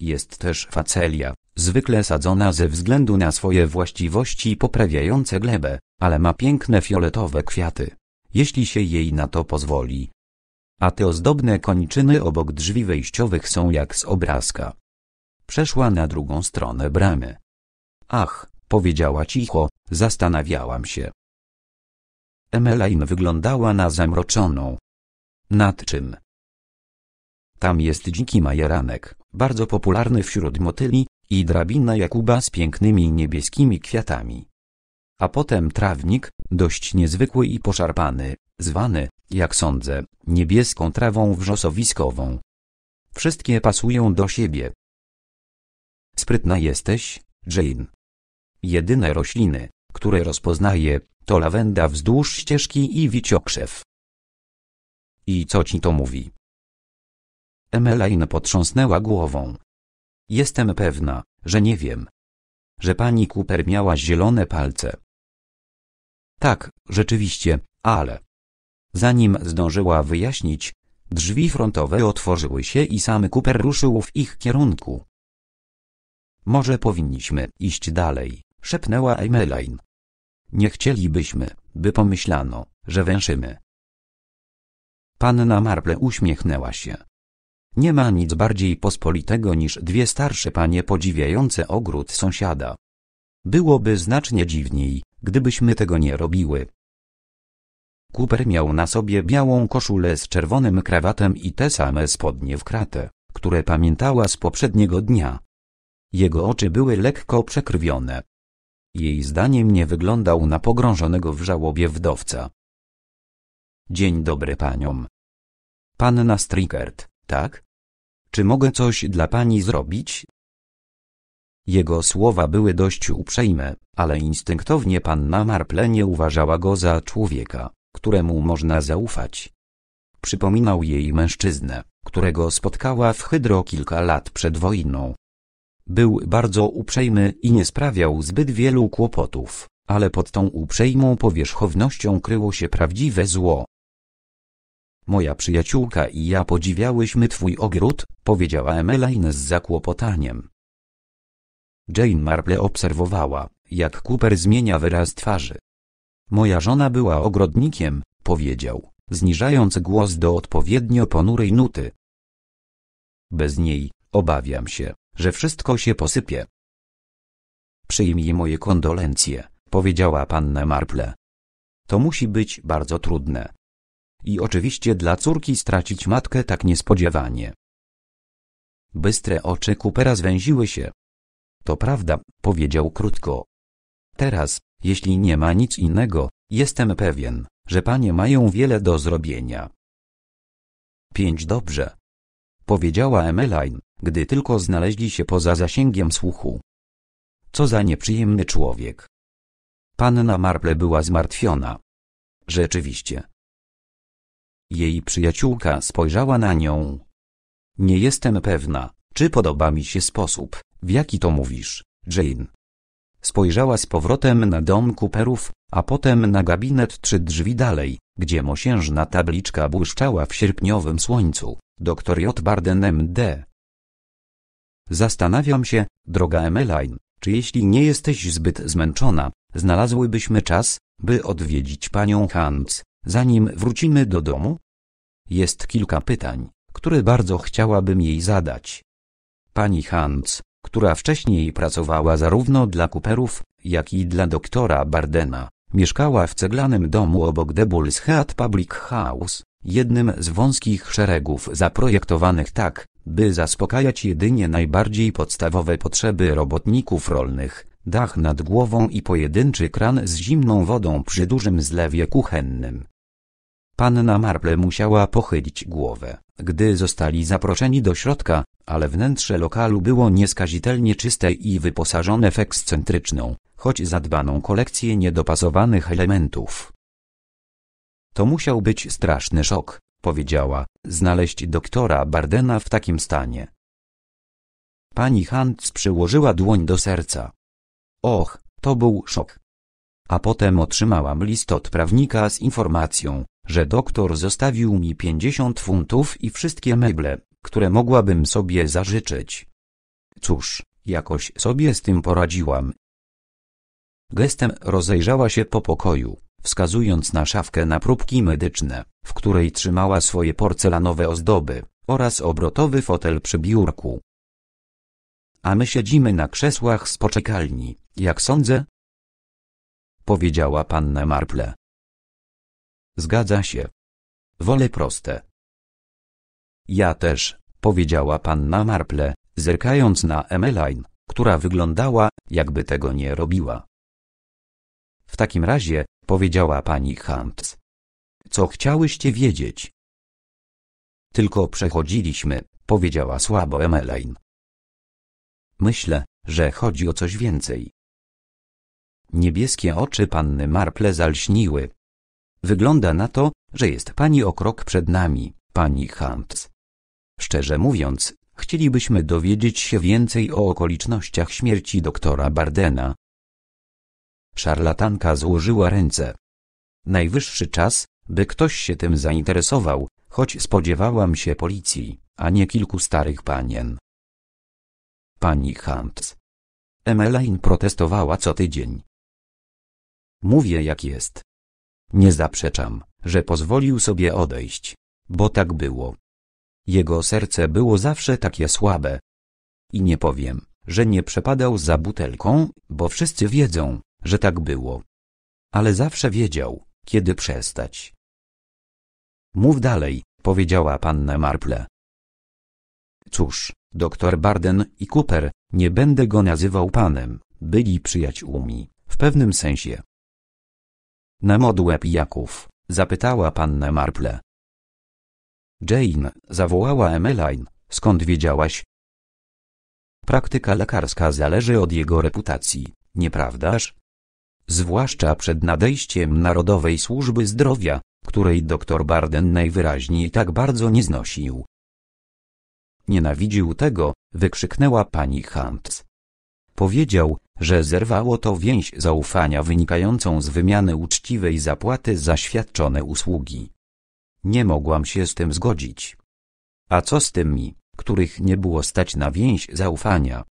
Jest też facelia, zwykle sadzona ze względu na swoje właściwości poprawiające glebę, ale ma piękne fioletowe kwiaty, jeśli się jej na to pozwoli. A te ozdobne kończyny obok drzwi wejściowych są jak z obrazka. Przeszła na drugą stronę bramy. Ach, powiedziała cicho, Zastanawiałam się. Emmeline wyglądała na zamroczoną. Nad czym? Tam jest dziki majeranek, bardzo popularny wśród motyli, i drabina Jakuba z pięknymi niebieskimi kwiatami. A potem trawnik, dość niezwykły i poszarpany, zwany, jak sądzę, niebieską trawą wrzosowiskową. Wszystkie pasują do siebie. Sprytna jesteś, Jane. Jedyne rośliny, które rozpoznaje, to lawenda wzdłuż ścieżki i wiciokrzew. I co ci to mówi? Emmeline potrząsnęła głową. Jestem pewna, że nie wiem. Że pani Cooper miała zielone palce. Tak, rzeczywiście, ale... Zanim zdążyła wyjaśnić, drzwi frontowe otworzyły się i samy Cooper ruszył w ich kierunku. Może powinniśmy iść dalej szepnęła Emmeline. Nie chcielibyśmy, by pomyślano, że węszymy. Panna Marple uśmiechnęła się. Nie ma nic bardziej pospolitego niż dwie starsze panie podziwiające ogród sąsiada. Byłoby znacznie dziwniej, gdybyśmy tego nie robiły. Cooper miał na sobie białą koszulę z czerwonym krawatem i te same spodnie w kratę, które pamiętała z poprzedniego dnia. Jego oczy były lekko przekrwione, jej zdaniem nie wyglądał na pogrążonego w żałobie wdowca. Dzień dobry paniom. Panna Strickert, tak? Czy mogę coś dla pani zrobić? Jego słowa były dość uprzejme, ale instynktownie panna Marple nie uważała go za człowieka, któremu można zaufać. Przypominał jej mężczyznę, którego spotkała w Hydro kilka lat przed wojną. Był bardzo uprzejmy i nie sprawiał zbyt wielu kłopotów, ale pod tą uprzejmą powierzchownością kryło się prawdziwe zło. Moja przyjaciółka i ja podziwiałyśmy twój ogród, powiedziała Emmeline z zakłopotaniem. Jane Marple obserwowała, jak Cooper zmienia wyraz twarzy. Moja żona była ogrodnikiem, powiedział, zniżając głos do odpowiednio ponurej nuty. Bez niej, obawiam się, że wszystko się posypie. Przyjmij moje kondolencje, powiedziała panna Marple. To musi być bardzo trudne. I oczywiście dla córki stracić matkę tak niespodziewanie. Bystre oczy Coopera zwęziły się. To prawda, powiedział krótko. Teraz, jeśli nie ma nic innego, jestem pewien, że panie mają wiele do zrobienia. Pięć dobrze, powiedziała Emmeline, gdy tylko znaleźli się poza zasięgiem słuchu. Co za nieprzyjemny człowiek. Panna Marple była zmartwiona. Rzeczywiście. Jej przyjaciółka spojrzała na nią. Nie jestem pewna, czy podoba mi się sposób, w jaki to mówisz, Jane. Spojrzała z powrotem na dom Cooperów, a potem na gabinet trzy drzwi dalej, gdzie mosiężna tabliczka błyszczała w sierpniowym słońcu, dr J. Barden M.D. Zastanawiam się, droga Emmeline, czy jeśli nie jesteś zbyt zmęczona, znalazłybyśmy czas, by odwiedzić panią Hans, zanim wrócimy do domu? Jest kilka pytań, które bardzo chciałabym jej zadać. Pani Hans, która wcześniej pracowała zarówno dla Cooperów, jak i dla doktora Bardena, Mieszkała w ceglanym domu obok Bulls Head Public House, jednym z wąskich szeregów zaprojektowanych tak, by zaspokajać jedynie najbardziej podstawowe potrzeby robotników rolnych, dach nad głową i pojedynczy kran z zimną wodą przy dużym zlewie kuchennym. Panna Marple musiała pochylić głowę, gdy zostali zaproszeni do środka, ale wnętrze lokalu było nieskazitelnie czyste i wyposażone w ekscentryczną, choć zadbaną kolekcję niedopasowanych elementów. To musiał być straszny szok, powiedziała, znaleźć doktora Bardena w takim stanie. Pani Hans przyłożyła dłoń do serca. Och, to był szok. A potem otrzymałam list od prawnika z informacją, że doktor zostawił mi pięćdziesiąt funtów i wszystkie meble, które mogłabym sobie zażyczyć. Cóż, jakoś sobie z tym poradziłam Gestem rozejrzała się po pokoju, wskazując na szafkę na próbki medyczne, w której trzymała swoje porcelanowe ozdoby, oraz obrotowy fotel przy biurku. A my siedzimy na krzesłach z poczekalni, jak sądzę? Powiedziała panna Marple. Zgadza się. Wolę proste. Ja też, powiedziała panna Marple, zerkając na Emmeline, która wyglądała, jakby tego nie robiła. W takim razie, powiedziała pani Hamps. Co chciałyście wiedzieć? Tylko przechodziliśmy, powiedziała słabo Emmeline. Myślę, że chodzi o coś więcej. Niebieskie oczy panny Marple zalśniły. Wygląda na to, że jest pani o krok przed nami, pani Hamps. Szczerze mówiąc, chcielibyśmy dowiedzieć się więcej o okolicznościach śmierci doktora Bardena, Szarlatanka złożyła ręce. Najwyższy czas, by ktoś się tym zainteresował, choć spodziewałam się policji, a nie kilku starych panien. Pani Hunt. Emmeline protestowała co tydzień. Mówię jak jest. Nie zaprzeczam, że pozwolił sobie odejść, bo tak było. Jego serce było zawsze takie słabe. I nie powiem, że nie przepadał za butelką, bo wszyscy wiedzą, że tak było. Ale zawsze wiedział, kiedy przestać. Mów dalej, powiedziała panna Marple. Cóż, doktor Barden i Cooper, nie będę go nazywał panem, byli przyjaciółmi, w pewnym sensie. Na modłę pijaków, zapytała panna Marple. Jane, zawołała Emmeline, skąd wiedziałaś? Praktyka lekarska zależy od jego reputacji, nieprawdaż? zwłaszcza przed nadejściem Narodowej Służby Zdrowia, której dr Barden najwyraźniej tak bardzo nie znosił. Nienawidził tego, wykrzyknęła pani Hunts. Powiedział, że zerwało to więź zaufania wynikającą z wymiany uczciwej zapłaty za świadczone usługi. Nie mogłam się z tym zgodzić. A co z tymi, których nie było stać na więź zaufania?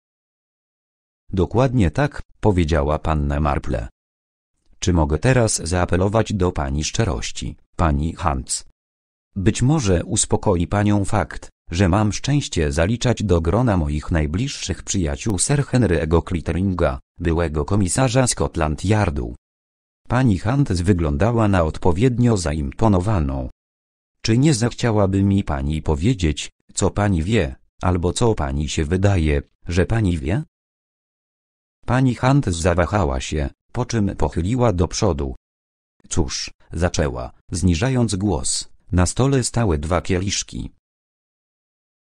Dokładnie tak, powiedziała panna Marple. Czy mogę teraz zaapelować do pani szczerości, pani Hans? Być może uspokoi panią fakt, że mam szczęście zaliczać do grona moich najbliższych przyjaciół Sir Henry'ego Clitteringa, byłego komisarza Scotland Yardu. Pani Hans wyglądała na odpowiednio zaimponowaną. Czy nie zechciałaby mi pani powiedzieć, co pani wie, albo co pani się wydaje, że pani wie? Pani Hunt zawahała się, po czym pochyliła do przodu. Cóż, zaczęła, zniżając głos, na stole stały dwa kieliszki.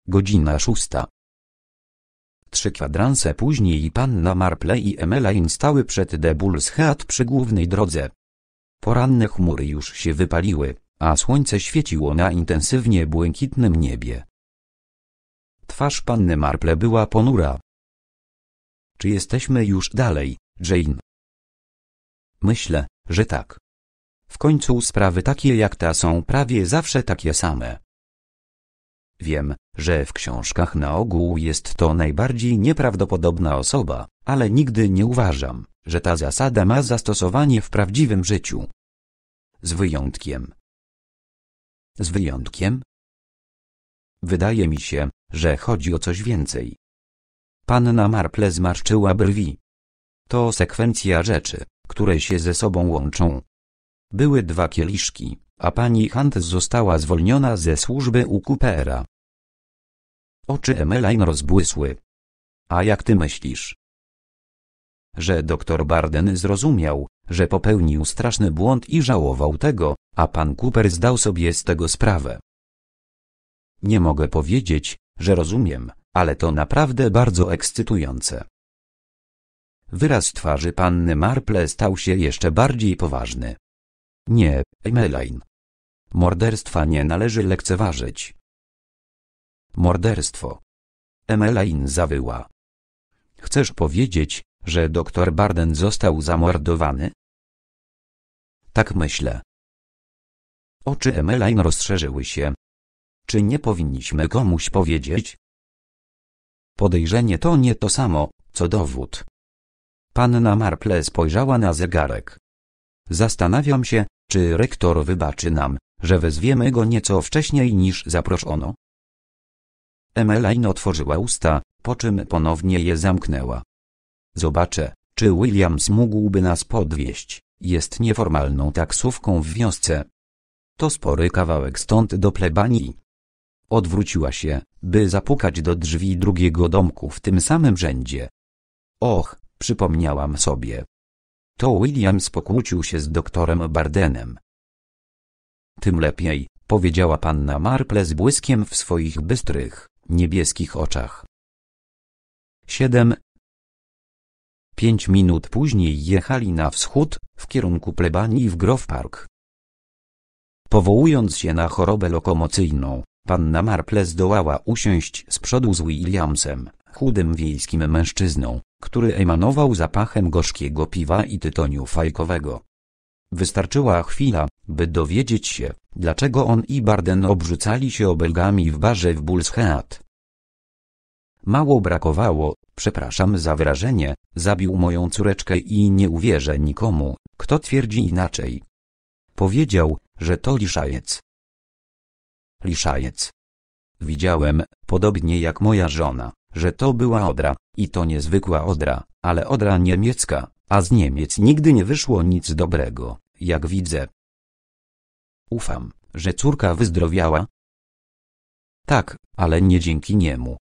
Godzina szósta. Trzy kwadranse później panna Marple i Emmeline stały przed The Bulls Head przy głównej drodze. Poranne chmury już się wypaliły, a słońce świeciło na intensywnie błękitnym niebie. Twarz panny Marple była ponura. Czy jesteśmy już dalej, Jane? Myślę, że tak. W końcu sprawy takie jak ta są prawie zawsze takie same. Wiem, że w książkach na ogół jest to najbardziej nieprawdopodobna osoba, ale nigdy nie uważam, że ta zasada ma zastosowanie w prawdziwym życiu. Z wyjątkiem. Z wyjątkiem? Wydaje mi się, że chodzi o coś więcej. Panna Marple zmarszczyła brwi. To sekwencja rzeczy, które się ze sobą łączą. Były dwa kieliszki, a pani Hunt została zwolniona ze służby u Coopera. Oczy Emmeline rozbłysły. A jak ty myślisz? Że doktor Barden zrozumiał, że popełnił straszny błąd i żałował tego, a pan Cooper zdał sobie z tego sprawę. Nie mogę powiedzieć, że rozumiem, ale to naprawdę bardzo ekscytujące. Wyraz twarzy panny Marple stał się jeszcze bardziej poważny. Nie, Emmeline. Morderstwa nie należy lekceważyć. Morderstwo. Emmeline zawyła. Chcesz powiedzieć, że doktor Barden został zamordowany? Tak myślę. Oczy Emmeline rozszerzyły się. Czy nie powinniśmy komuś powiedzieć? Podejrzenie to nie to samo, co dowód. Panna Marple spojrzała na zegarek. Zastanawiam się, czy rektor wybaczy nam, że wezwiemy go nieco wcześniej niż zaproszono. Emmeline otworzyła usta, po czym ponownie je zamknęła. Zobaczę, czy Williams mógłby nas podwieźć, jest nieformalną taksówką w wiosce. To spory kawałek stąd do plebanii. Odwróciła się, by zapukać do drzwi drugiego domku w tym samym rzędzie. Och, Przypomniałam sobie. To Williams pokłócił się z doktorem Bardenem. Tym lepiej, powiedziała panna Marple z błyskiem w swoich bystrych, niebieskich oczach. Siedem. Pięć minut później jechali na wschód, w kierunku plebanii w Grove Park. Powołując się na chorobę lokomocyjną, panna Marple zdołała usiąść z przodu z Williamsem, chudym wiejskim mężczyzną, który emanował zapachem gorzkiego piwa i tytoniu fajkowego. Wystarczyła chwila, by dowiedzieć się, dlaczego on i Barden obrzucali się obelgami w barze w Bullshead. Mało brakowało, przepraszam za wyrażenie, zabił moją córeczkę i nie uwierzę nikomu, kto twierdzi inaczej. Powiedział, że to liszajec. Liszajec. Widziałem, podobnie jak moja żona że to była odra, i to niezwykła odra, ale odra niemiecka, a z Niemiec nigdy nie wyszło nic dobrego, jak widzę. Ufam, że córka wyzdrowiała? Tak, ale nie dzięki niemu.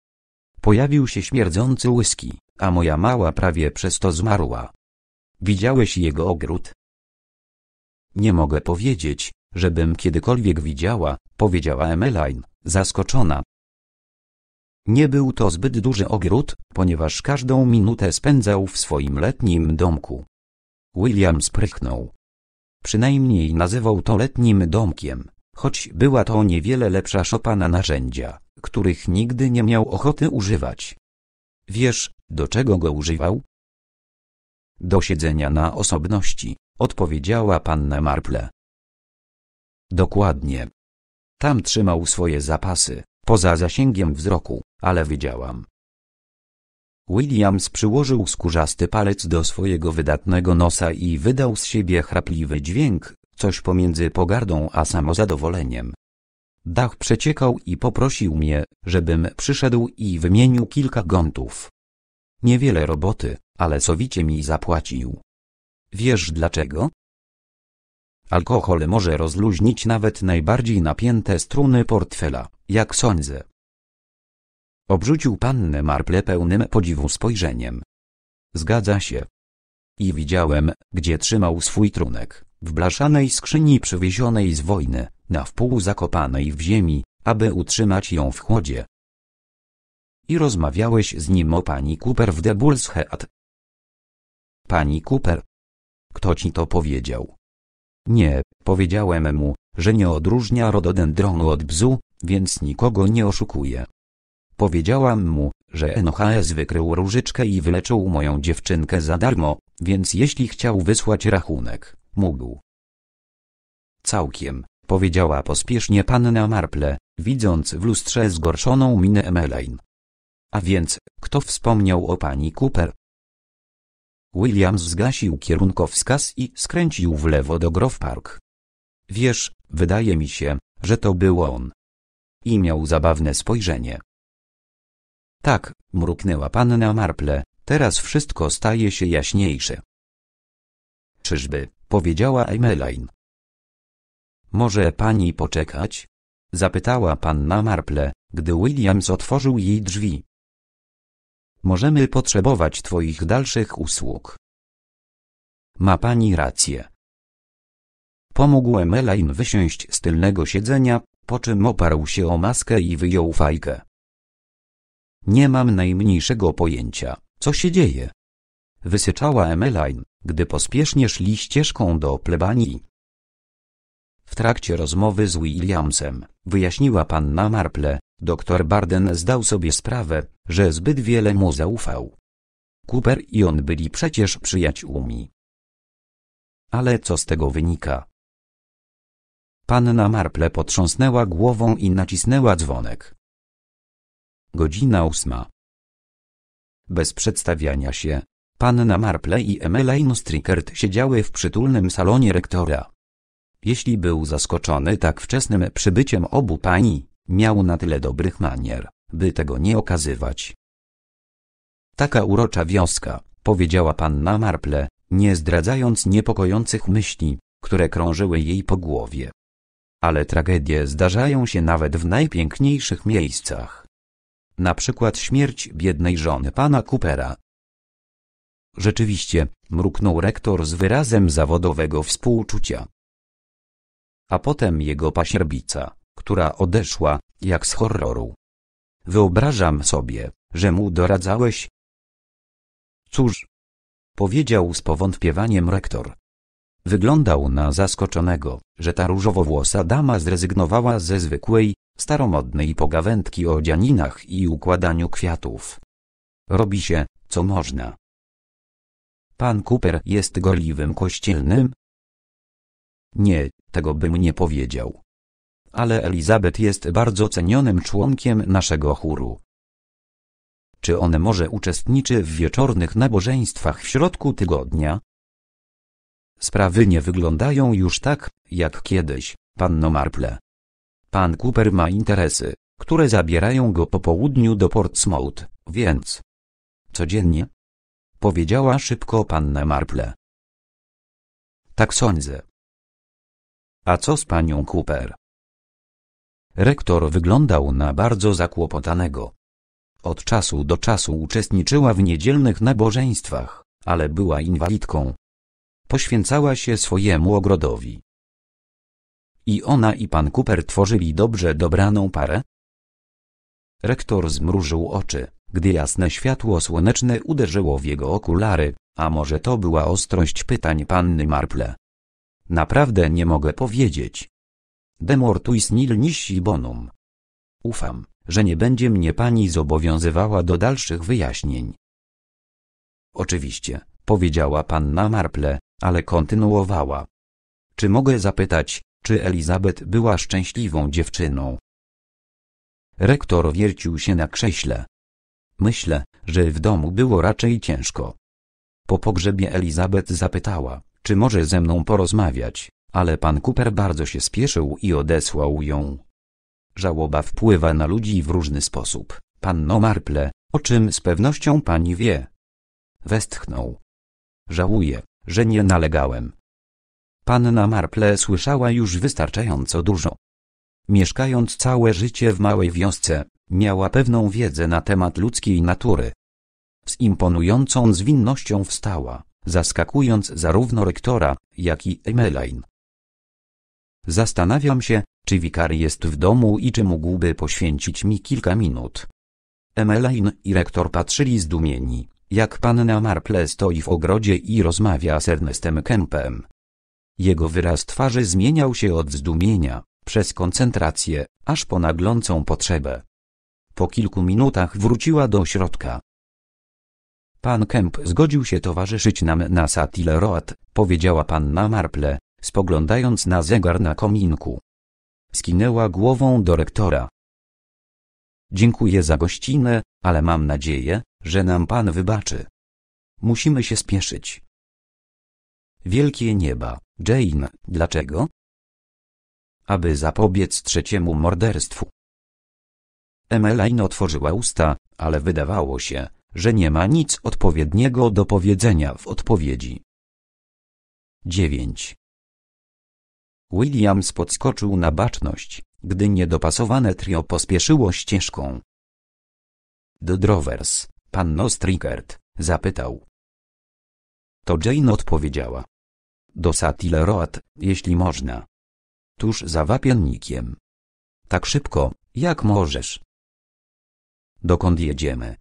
Pojawił się śmierdzący łyski, a moja mała prawie przez to zmarła. Widziałeś jego ogród? Nie mogę powiedzieć, żebym kiedykolwiek widziała, powiedziała Emmeline, zaskoczona, nie był to zbyt duży ogród, ponieważ każdą minutę spędzał w swoim letnim domku. William sprychnął. Przynajmniej nazywał to letnim domkiem, choć była to niewiele lepsza szopa na narzędzia, których nigdy nie miał ochoty używać. Wiesz, do czego go używał? Do siedzenia na osobności, odpowiedziała panna Marple. Dokładnie. Tam trzymał swoje zapasy, Poza zasięgiem wzroku, ale widziałam. Williams przyłożył skórzasty palec do swojego wydatnego nosa i wydał z siebie chrapliwy dźwięk, coś pomiędzy pogardą a samozadowoleniem. Dach przeciekał i poprosił mnie, żebym przyszedł i wymienił kilka gontów. Niewiele roboty, ale sowicie mi zapłacił. Wiesz dlaczego? Alkohol może rozluźnić nawet najbardziej napięte struny portfela, jak sądzę. Obrzucił pannę Marple pełnym podziwu spojrzeniem. Zgadza się. I widziałem, gdzie trzymał swój trunek, w blaszanej skrzyni przywiezionej z wojny, na wpół zakopanej w ziemi, aby utrzymać ją w chłodzie. I rozmawiałeś z nim o pani Cooper w The Bull's Head. Pani Cooper. Kto ci to powiedział? Nie, powiedziałem mu, że nie odróżnia rododendronu od bzu, więc nikogo nie oszukuje. Powiedziałam mu, że NHS wykrył różyczkę i wyleczył moją dziewczynkę za darmo, więc jeśli chciał wysłać rachunek, mógł. Całkiem, powiedziała pospiesznie panna Marple, widząc w lustrze zgorszoną minę Emmeline. A więc, kto wspomniał o pani Cooper? Williams zgasił kierunkowskaz i skręcił w lewo do Grove Park. Wiesz, wydaje mi się, że to był on. I miał zabawne spojrzenie. Tak, mruknęła panna Marple, teraz wszystko staje się jaśniejsze. Czyżby, powiedziała Emmeline. Może pani poczekać? Zapytała panna Marple, gdy Williams otworzył jej drzwi. Możemy potrzebować Twoich dalszych usług. Ma Pani rację. Pomógł Elaine wysiąść z tylnego siedzenia, po czym oparł się o maskę i wyjął fajkę. Nie mam najmniejszego pojęcia, co się dzieje. Wysyczała Emeline, gdy pospiesznie szli ścieżką do plebanii. W trakcie rozmowy z Williamsem, wyjaśniła panna Marple, Doktor Barden zdał sobie sprawę, że zbyt wiele mu zaufał. Cooper i on byli przecież przyjaciółmi. Ale co z tego wynika? Panna Marple potrząsnęła głową i nacisnęła dzwonek. Godzina ósma. Bez przedstawiania się, panna Marple i Emmeline Strickert siedziały w przytulnym salonie rektora. Jeśli był zaskoczony tak wczesnym przybyciem obu pani, Miał na tyle dobrych manier, by tego nie okazywać. Taka urocza wioska, powiedziała panna Marple, nie zdradzając niepokojących myśli, które krążyły jej po głowie. Ale tragedie zdarzają się nawet w najpiękniejszych miejscach. Na przykład śmierć biednej żony pana Coopera. Rzeczywiście, mruknął rektor z wyrazem zawodowego współczucia. A potem jego pasierbica, która odeszła, jak z horroru. Wyobrażam sobie, że mu doradzałeś. Cóż, powiedział z powątpiewaniem rektor. Wyglądał na zaskoczonego, że ta różowowłosa dama zrezygnowała ze zwykłej, staromodnej pogawędki o dzianinach i układaniu kwiatów. Robi się, co można. Pan Cooper jest gorliwym kościelnym? Nie, tego bym nie powiedział ale Elizabeth jest bardzo cenionym członkiem naszego chóru. Czy on może uczestniczy w wieczornych nabożeństwach w środku tygodnia? Sprawy nie wyglądają już tak, jak kiedyś, panno Marple. Pan Cooper ma interesy, które zabierają go po południu do Portsmouth, więc... Codziennie? Powiedziała szybko panna Marple. Tak sądzę. A co z panią Cooper? Rektor wyglądał na bardzo zakłopotanego. Od czasu do czasu uczestniczyła w niedzielnych nabożeństwach, ale była inwalidką. Poświęcała się swojemu ogrodowi. I ona i pan Cooper tworzyli dobrze dobraną parę? Rektor zmrużył oczy, gdy jasne światło słoneczne uderzyło w jego okulary, a może to była ostrość pytań panny Marple. Naprawdę nie mogę powiedzieć. Demortuis nil nisi bonum. Ufam, że nie będzie mnie pani zobowiązywała do dalszych wyjaśnień. Oczywiście, powiedziała panna Marple, ale kontynuowała. Czy mogę zapytać, czy Elizabeth była szczęśliwą dziewczyną? Rektor wiercił się na krześle. Myślę, że w domu było raczej ciężko. Po pogrzebie Elizabeth zapytała, czy może ze mną porozmawiać ale pan Cooper bardzo się spieszył i odesłał ją. Żałoba wpływa na ludzi w różny sposób, panno Marple, o czym z pewnością pani wie. Westchnął. Żałuję, że nie nalegałem. Panna Marple słyszała już wystarczająco dużo. Mieszkając całe życie w małej wiosce, miała pewną wiedzę na temat ludzkiej natury. Z imponującą zwinnością wstała, zaskakując zarówno rektora, jak i Emmeline. Zastanawiam się, czy wikar jest w domu i czy mógłby poświęcić mi kilka minut. Emmeline i rektor patrzyli zdumieni, jak panna Marple stoi w ogrodzie i rozmawia z Ernestem Kempem. Jego wyraz twarzy zmieniał się od zdumienia, przez koncentrację, aż po naglącą potrzebę. Po kilku minutach wróciła do środka. Pan Kemp zgodził się towarzyszyć nam na Satile Road, powiedziała panna Marple, spoglądając na zegar na kominku. Skinęła głową do rektora. Dziękuję za gościnę, ale mam nadzieję, że nam pan wybaczy. Musimy się spieszyć. Wielkie nieba, Jane, dlaczego? Aby zapobiec trzeciemu morderstwu. Emmeline otworzyła usta, ale wydawało się, że nie ma nic odpowiedniego do powiedzenia w odpowiedzi. 9. Williams podskoczył na baczność, gdy niedopasowane trio pospieszyło ścieżką. The Drovers, panno Strickert, zapytał. To Jane odpowiedziała. Do Road, jeśli można. Tuż za wapiennikiem. Tak szybko, jak możesz. Dokąd jedziemy?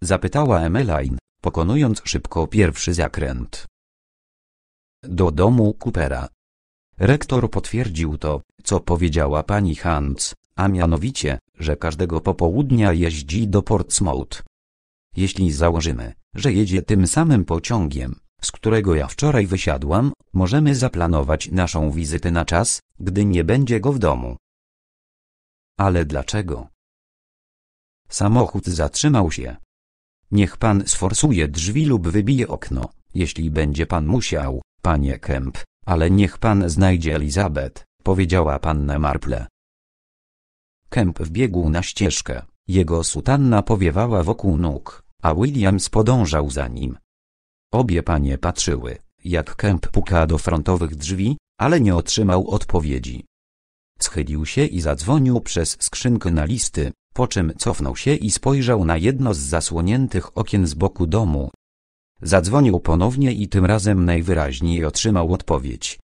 Zapytała Emmeline, pokonując szybko pierwszy zakręt. Do domu Coopera, Rektor potwierdził to, co powiedziała pani Hans, a mianowicie, że każdego popołudnia jeździ do Portsmouth. Jeśli założymy, że jedzie tym samym pociągiem, z którego ja wczoraj wysiadłam, możemy zaplanować naszą wizytę na czas, gdy nie będzie go w domu. Ale dlaczego? Samochód zatrzymał się. Niech pan sforsuje drzwi lub wybije okno, jeśli będzie pan musiał, panie Kemp, ale niech pan znajdzie Elizabeth, powiedziała panna Marple. Kemp wbiegł na ścieżkę, jego sutanna powiewała wokół nóg, a Williams podążał za nim. Obie panie patrzyły, jak Kemp puka do frontowych drzwi, ale nie otrzymał odpowiedzi. Schylił się i zadzwonił przez skrzynkę na listy, po czym cofnął się i spojrzał na jedno z zasłoniętych okien z boku domu, Zadzwonił ponownie i tym razem najwyraźniej otrzymał odpowiedź.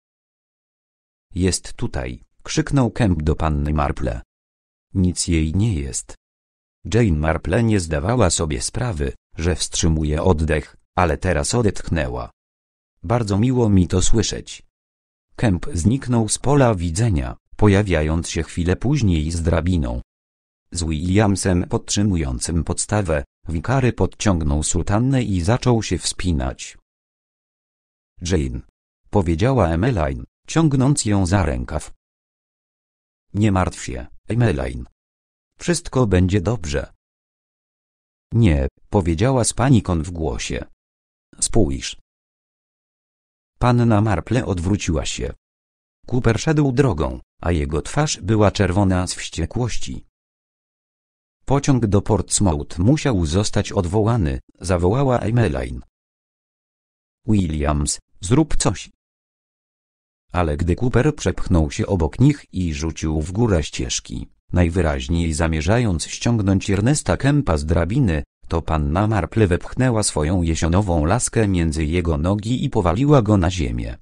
Jest tutaj, krzyknął Kemp do panny Marple. Nic jej nie jest. Jane Marple nie zdawała sobie sprawy, że wstrzymuje oddech, ale teraz odetchnęła. Bardzo miło mi to słyszeć. Kemp zniknął z pola widzenia, pojawiając się chwilę później z drabiną, z Williamsem podtrzymującym podstawę, wikary podciągnął sutannę i zaczął się wspinać. Jane. Powiedziała Emmeline, ciągnąc ją za rękaw. Nie martw się, Emmeline. Wszystko będzie dobrze. Nie, powiedziała z paniką w głosie. Spójrz. Panna Marple odwróciła się. Cooper szedł drogą, a jego twarz była czerwona z wściekłości. Pociąg do Portsmouth musiał zostać odwołany, zawołała Emmeline. Williams, zrób coś. Ale gdy Cooper przepchnął się obok nich i rzucił w górę ścieżki, najwyraźniej zamierzając ściągnąć Ernesta Kempa z drabiny, to panna Marple wepchnęła swoją jesionową laskę między jego nogi i powaliła go na ziemię.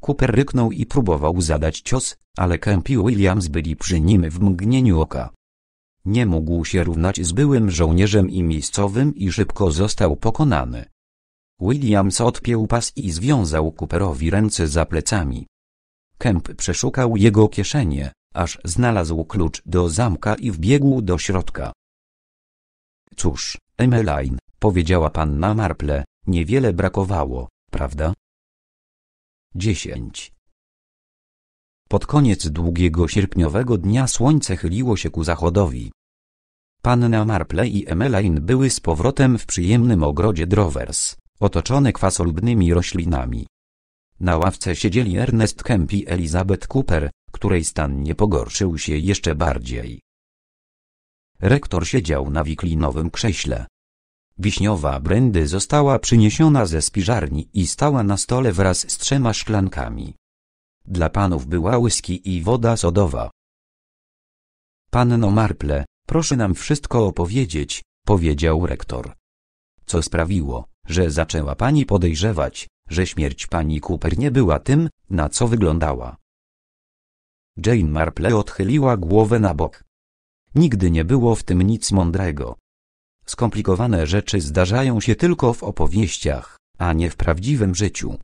Cooper ryknął i próbował zadać cios, ale Kemp i Williams byli przy nim w mgnieniu oka. Nie mógł się równać z byłym żołnierzem i miejscowym i szybko został pokonany. Williams odpiął pas i związał Cooperowi ręce za plecami. Kemp przeszukał jego kieszenie, aż znalazł klucz do zamka i wbiegł do środka. Cóż, Emmeline, powiedziała panna Marple, niewiele brakowało, prawda? 10. Pod koniec długiego sierpniowego dnia słońce chyliło się ku zachodowi. Panna Marple i Emmeline były z powrotem w przyjemnym ogrodzie Drovers, otoczone kwasolubnymi roślinami. Na ławce siedzieli Ernest Kemp i Elizabeth Cooper, której stan nie pogorszył się jeszcze bardziej. Rektor siedział na wiklinowym krześle. Wiśniowa brandy została przyniesiona ze spiżarni i stała na stole wraz z trzema szklankami. Dla panów była łyski i woda sodowa. Panno Marple, Proszę nam wszystko opowiedzieć, powiedział rektor. Co sprawiło, że zaczęła pani podejrzewać, że śmierć pani Cooper nie była tym, na co wyglądała. Jane Marple odchyliła głowę na bok. Nigdy nie było w tym nic mądrego. Skomplikowane rzeczy zdarzają się tylko w opowieściach, a nie w prawdziwym życiu.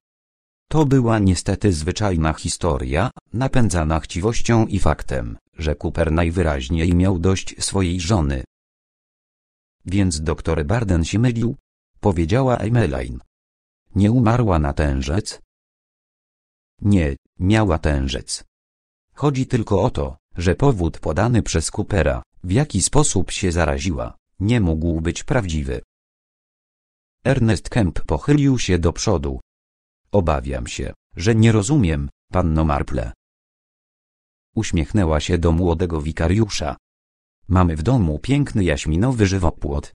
To była niestety zwyczajna historia, napędzana chciwością i faktem że Cooper najwyraźniej miał dość swojej żony. Więc doktor Barden się mylił, powiedziała Emmeline. Nie umarła na tężec? Nie, miała tężec. Chodzi tylko o to, że powód podany przez Coopera, w jaki sposób się zaraziła, nie mógł być prawdziwy. Ernest Kemp pochylił się do przodu. Obawiam się, że nie rozumiem, panno Marple. Uśmiechnęła się do młodego wikariusza. Mamy w domu piękny jaśminowy żywopłot.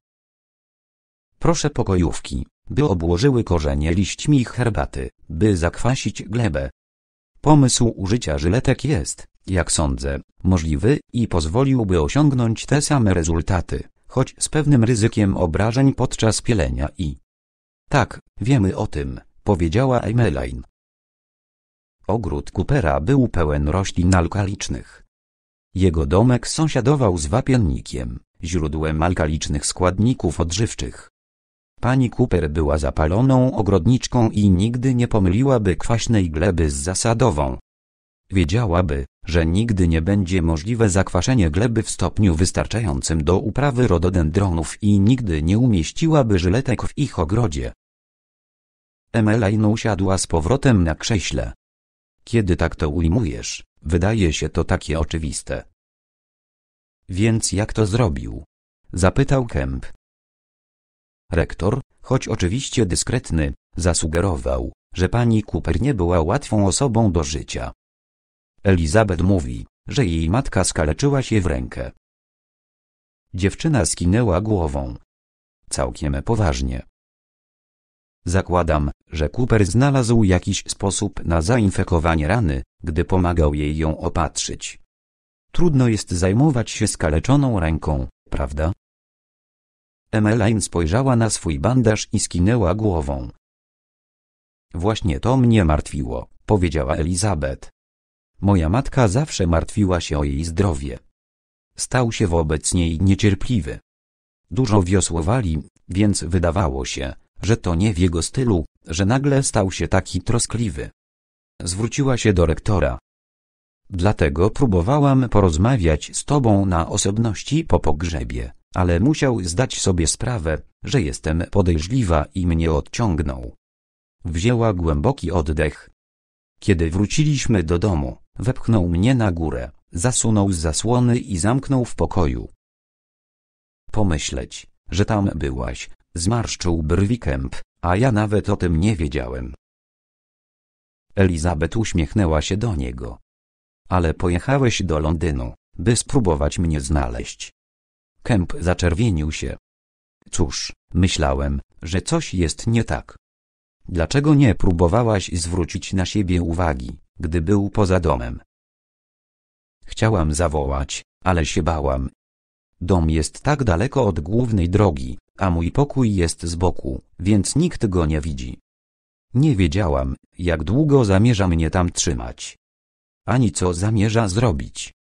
Proszę pokojówki, by obłożyły korzenie liśćmi ich herbaty, by zakwasić glebę. Pomysł użycia żyletek jest, jak sądzę, możliwy i pozwoliłby osiągnąć te same rezultaty, choć z pewnym ryzykiem obrażeń podczas pielenia i... Tak, wiemy o tym, powiedziała Emmeline. Ogród Coopera był pełen roślin alkalicznych. Jego domek sąsiadował z wapiennikiem, źródłem alkalicznych składników odżywczych. Pani Cooper była zapaloną ogrodniczką i nigdy nie pomyliłaby kwaśnej gleby z zasadową. Wiedziałaby, że nigdy nie będzie możliwe zakwaszenie gleby w stopniu wystarczającym do uprawy rododendronów i nigdy nie umieściłaby żyletek w ich ogrodzie. Emelaine usiadła z powrotem na krześle, kiedy tak to ujmujesz, wydaje się to takie oczywiste. Więc jak to zrobił? Zapytał Kemp. Rektor, choć oczywiście dyskretny, zasugerował, że pani Cooper nie była łatwą osobą do życia. Elizabeth mówi, że jej matka skaleczyła się w rękę. Dziewczyna skinęła głową. Całkiem poważnie. Zakładam, że Cooper znalazł jakiś sposób na zainfekowanie rany, gdy pomagał jej ją opatrzyć. Trudno jest zajmować się skaleczoną ręką, prawda? Emmeline spojrzała na swój bandaż i skinęła głową. Właśnie to mnie martwiło, powiedziała Elizabeth. Moja matka zawsze martwiła się o jej zdrowie. Stał się wobec niej niecierpliwy. Dużo wiosłowali, więc wydawało się, że to nie w jego stylu, że nagle stał się taki troskliwy. Zwróciła się do rektora. Dlatego próbowałam porozmawiać z tobą na osobności po pogrzebie, ale musiał zdać sobie sprawę, że jestem podejrzliwa i mnie odciągnął. Wzięła głęboki oddech. Kiedy wróciliśmy do domu, wepchnął mnie na górę, zasunął z zasłony i zamknął w pokoju. Pomyśleć, że tam byłaś, Zmarszczył brwi Kemp, a ja nawet o tym nie wiedziałem. Elizabeth uśmiechnęła się do niego. Ale pojechałeś do Londynu, by spróbować mnie znaleźć. Kemp zaczerwienił się. Cóż, myślałem, że coś jest nie tak. Dlaczego nie próbowałaś zwrócić na siebie uwagi, gdy był poza domem? Chciałam zawołać, ale się bałam Dom jest tak daleko od głównej drogi, a mój pokój jest z boku, więc nikt go nie widzi. Nie wiedziałam, jak długo zamierza mnie tam trzymać. Ani co zamierza zrobić.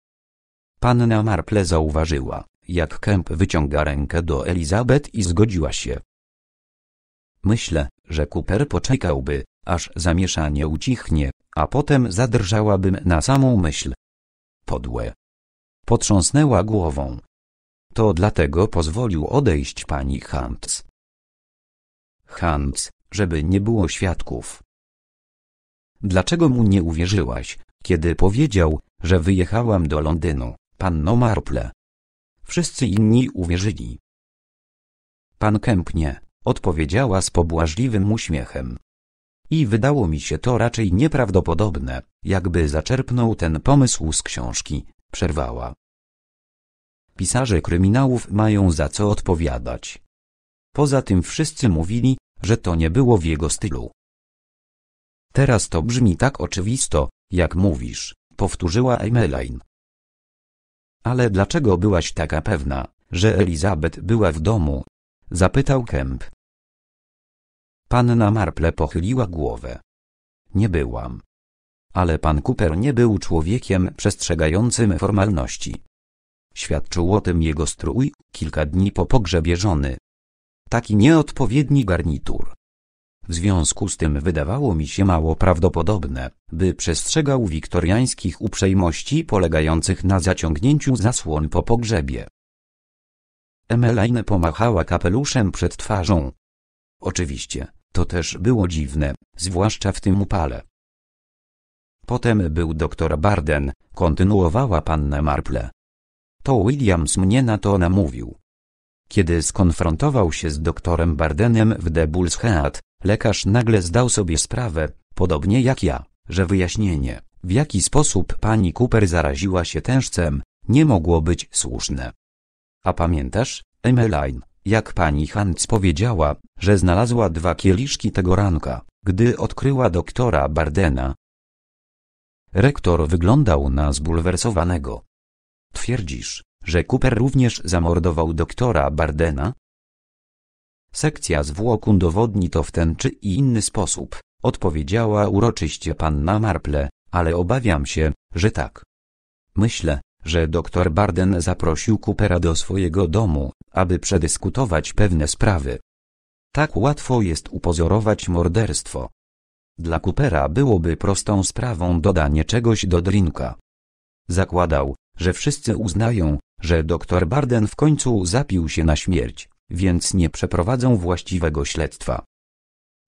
Panna Marple zauważyła, jak Kemp wyciąga rękę do Elizabeth i zgodziła się. Myślę, że Cooper poczekałby, aż zamieszanie ucichnie, a potem zadrżałabym na samą myśl. Podłe. Potrząsnęła głową, to dlatego pozwolił odejść pani Hans. Hans, żeby nie było świadków. Dlaczego mu nie uwierzyłaś, kiedy powiedział, że wyjechałam do Londynu, panno Marple? Wszyscy inni uwierzyli. Pan Kępnie, odpowiedziała z pobłażliwym uśmiechem. I wydało mi się to raczej nieprawdopodobne, jakby zaczerpnął ten pomysł z książki, przerwała pisarze kryminałów mają za co odpowiadać. Poza tym wszyscy mówili, że to nie było w jego stylu. Teraz to brzmi tak oczywisto, jak mówisz, powtórzyła Emmeline. Ale dlaczego byłaś taka pewna, że Elizabeth była w domu? Zapytał Kemp. Panna Marple pochyliła głowę. Nie byłam. Ale pan Cooper nie był człowiekiem przestrzegającym formalności. Świadczył o tym jego strój, kilka dni po pogrzebie żony. Taki nieodpowiedni garnitur. W związku z tym wydawało mi się mało prawdopodobne, by przestrzegał wiktoriańskich uprzejmości polegających na zaciągnięciu zasłon po pogrzebie. Emmeline pomachała kapeluszem przed twarzą. Oczywiście, to też było dziwne, zwłaszcza w tym upale. Potem był doktor Barden, kontynuowała panna Marple to Williams mnie na to namówił. Kiedy skonfrontował się z doktorem Bardenem w The Bulls Head, lekarz nagle zdał sobie sprawę, podobnie jak ja, że wyjaśnienie, w jaki sposób pani Cooper zaraziła się tężcem, nie mogło być słuszne. A pamiętasz, Emmeline, jak pani Hans powiedziała, że znalazła dwa kieliszki tego ranka, gdy odkryła doktora Bardena? Rektor wyglądał na zbulwersowanego. Twierdzisz, że Cooper również zamordował doktora Bardena? Sekcja zwłok udowodni to w ten czy inny sposób, odpowiedziała uroczyście panna Marple, ale obawiam się, że tak. Myślę, że doktor Barden zaprosił Coopera do swojego domu, aby przedyskutować pewne sprawy. Tak łatwo jest upozorować morderstwo. Dla Coopera byłoby prostą sprawą dodanie czegoś do drinka. Zakładał, że wszyscy uznają, że dr Barden w końcu zapił się na śmierć, więc nie przeprowadzą właściwego śledztwa.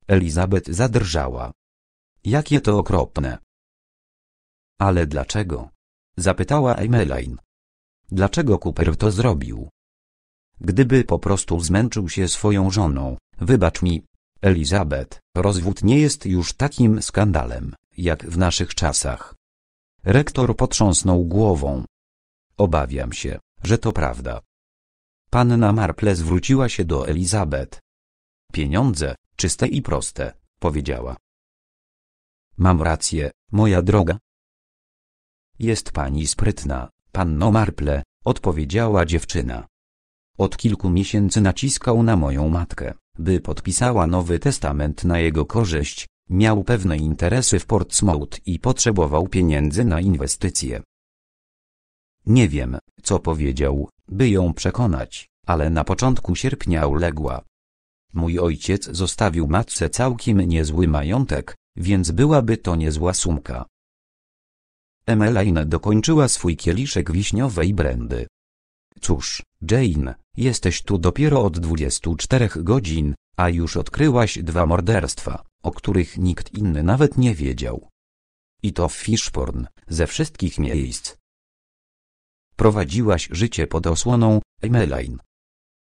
Elizabeth zadrżała. Jakie to okropne. Ale dlaczego? Zapytała Emmeline. Dlaczego Cooper to zrobił? Gdyby po prostu zmęczył się swoją żoną, wybacz mi, Elizabeth, rozwód nie jest już takim skandalem, jak w naszych czasach. Rektor potrząsnął głową, Obawiam się, że to prawda. Panna Marple zwróciła się do Elizabeth. Pieniądze, czyste i proste, powiedziała. Mam rację, moja droga. Jest pani sprytna, panno Marple, odpowiedziała dziewczyna. Od kilku miesięcy naciskał na moją matkę, by podpisała nowy testament na jego korzyść, miał pewne interesy w Portsmouth i potrzebował pieniędzy na inwestycje. Nie wiem, co powiedział, by ją przekonać, ale na początku sierpnia uległa. Mój ojciec zostawił matce całkiem niezły majątek, więc byłaby to niezła sumka. Emmeline dokończyła swój kieliszek wiśniowej brandy. Cóż, Jane, jesteś tu dopiero od 24 godzin, a już odkryłaś dwa morderstwa, o których nikt inny nawet nie wiedział. I to w Fishborn, ze wszystkich miejsc. Prowadziłaś życie pod osłoną, Emmeline.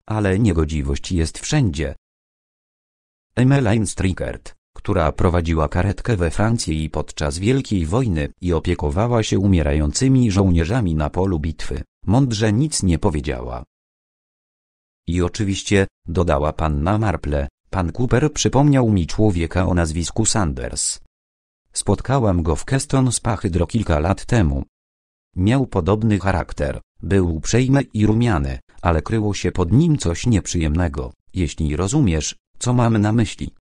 Ale niegodziwość jest wszędzie. Emmeline Strickert, która prowadziła karetkę we Francji podczas Wielkiej Wojny i opiekowała się umierającymi żołnierzami na polu bitwy, mądrze nic nie powiedziała. I oczywiście, dodała panna Marple, pan Cooper przypomniał mi człowieka o nazwisku Sanders. Spotkałam go w Keston Spachy kilka lat temu, Miał podobny charakter, był uprzejmy i rumiany, ale kryło się pod nim coś nieprzyjemnego, jeśli rozumiesz, co mam na myśli.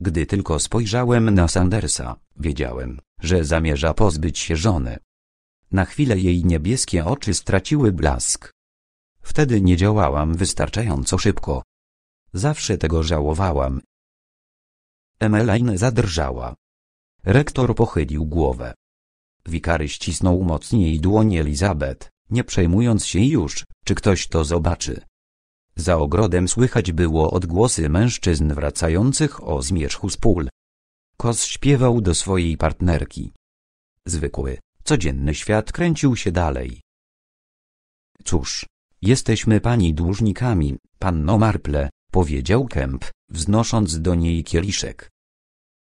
Gdy tylko spojrzałem na Sandersa, wiedziałem, że zamierza pozbyć się żony. Na chwilę jej niebieskie oczy straciły blask. Wtedy nie działałam wystarczająco szybko. Zawsze tego żałowałam. Emmeline zadrżała. Rektor pochylił głowę. Wikary ścisnął mocniej dłoń Elizabeth, nie przejmując się już, czy ktoś to zobaczy. Za ogrodem słychać było odgłosy mężczyzn wracających o zmierzchu z pól. Kos śpiewał do swojej partnerki. Zwykły, codzienny świat kręcił się dalej. Cóż, jesteśmy pani dłużnikami, panno Marple, powiedział Kemp, wznosząc do niej kieliszek.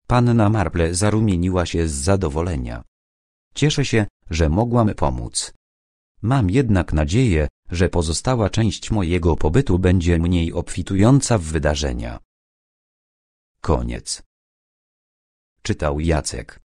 Panna Marple zarumieniła się z zadowolenia. Cieszę się, że mogłam pomóc. Mam jednak nadzieję, że pozostała część mojego pobytu będzie mniej obfitująca w wydarzenia. Koniec. Czytał Jacek.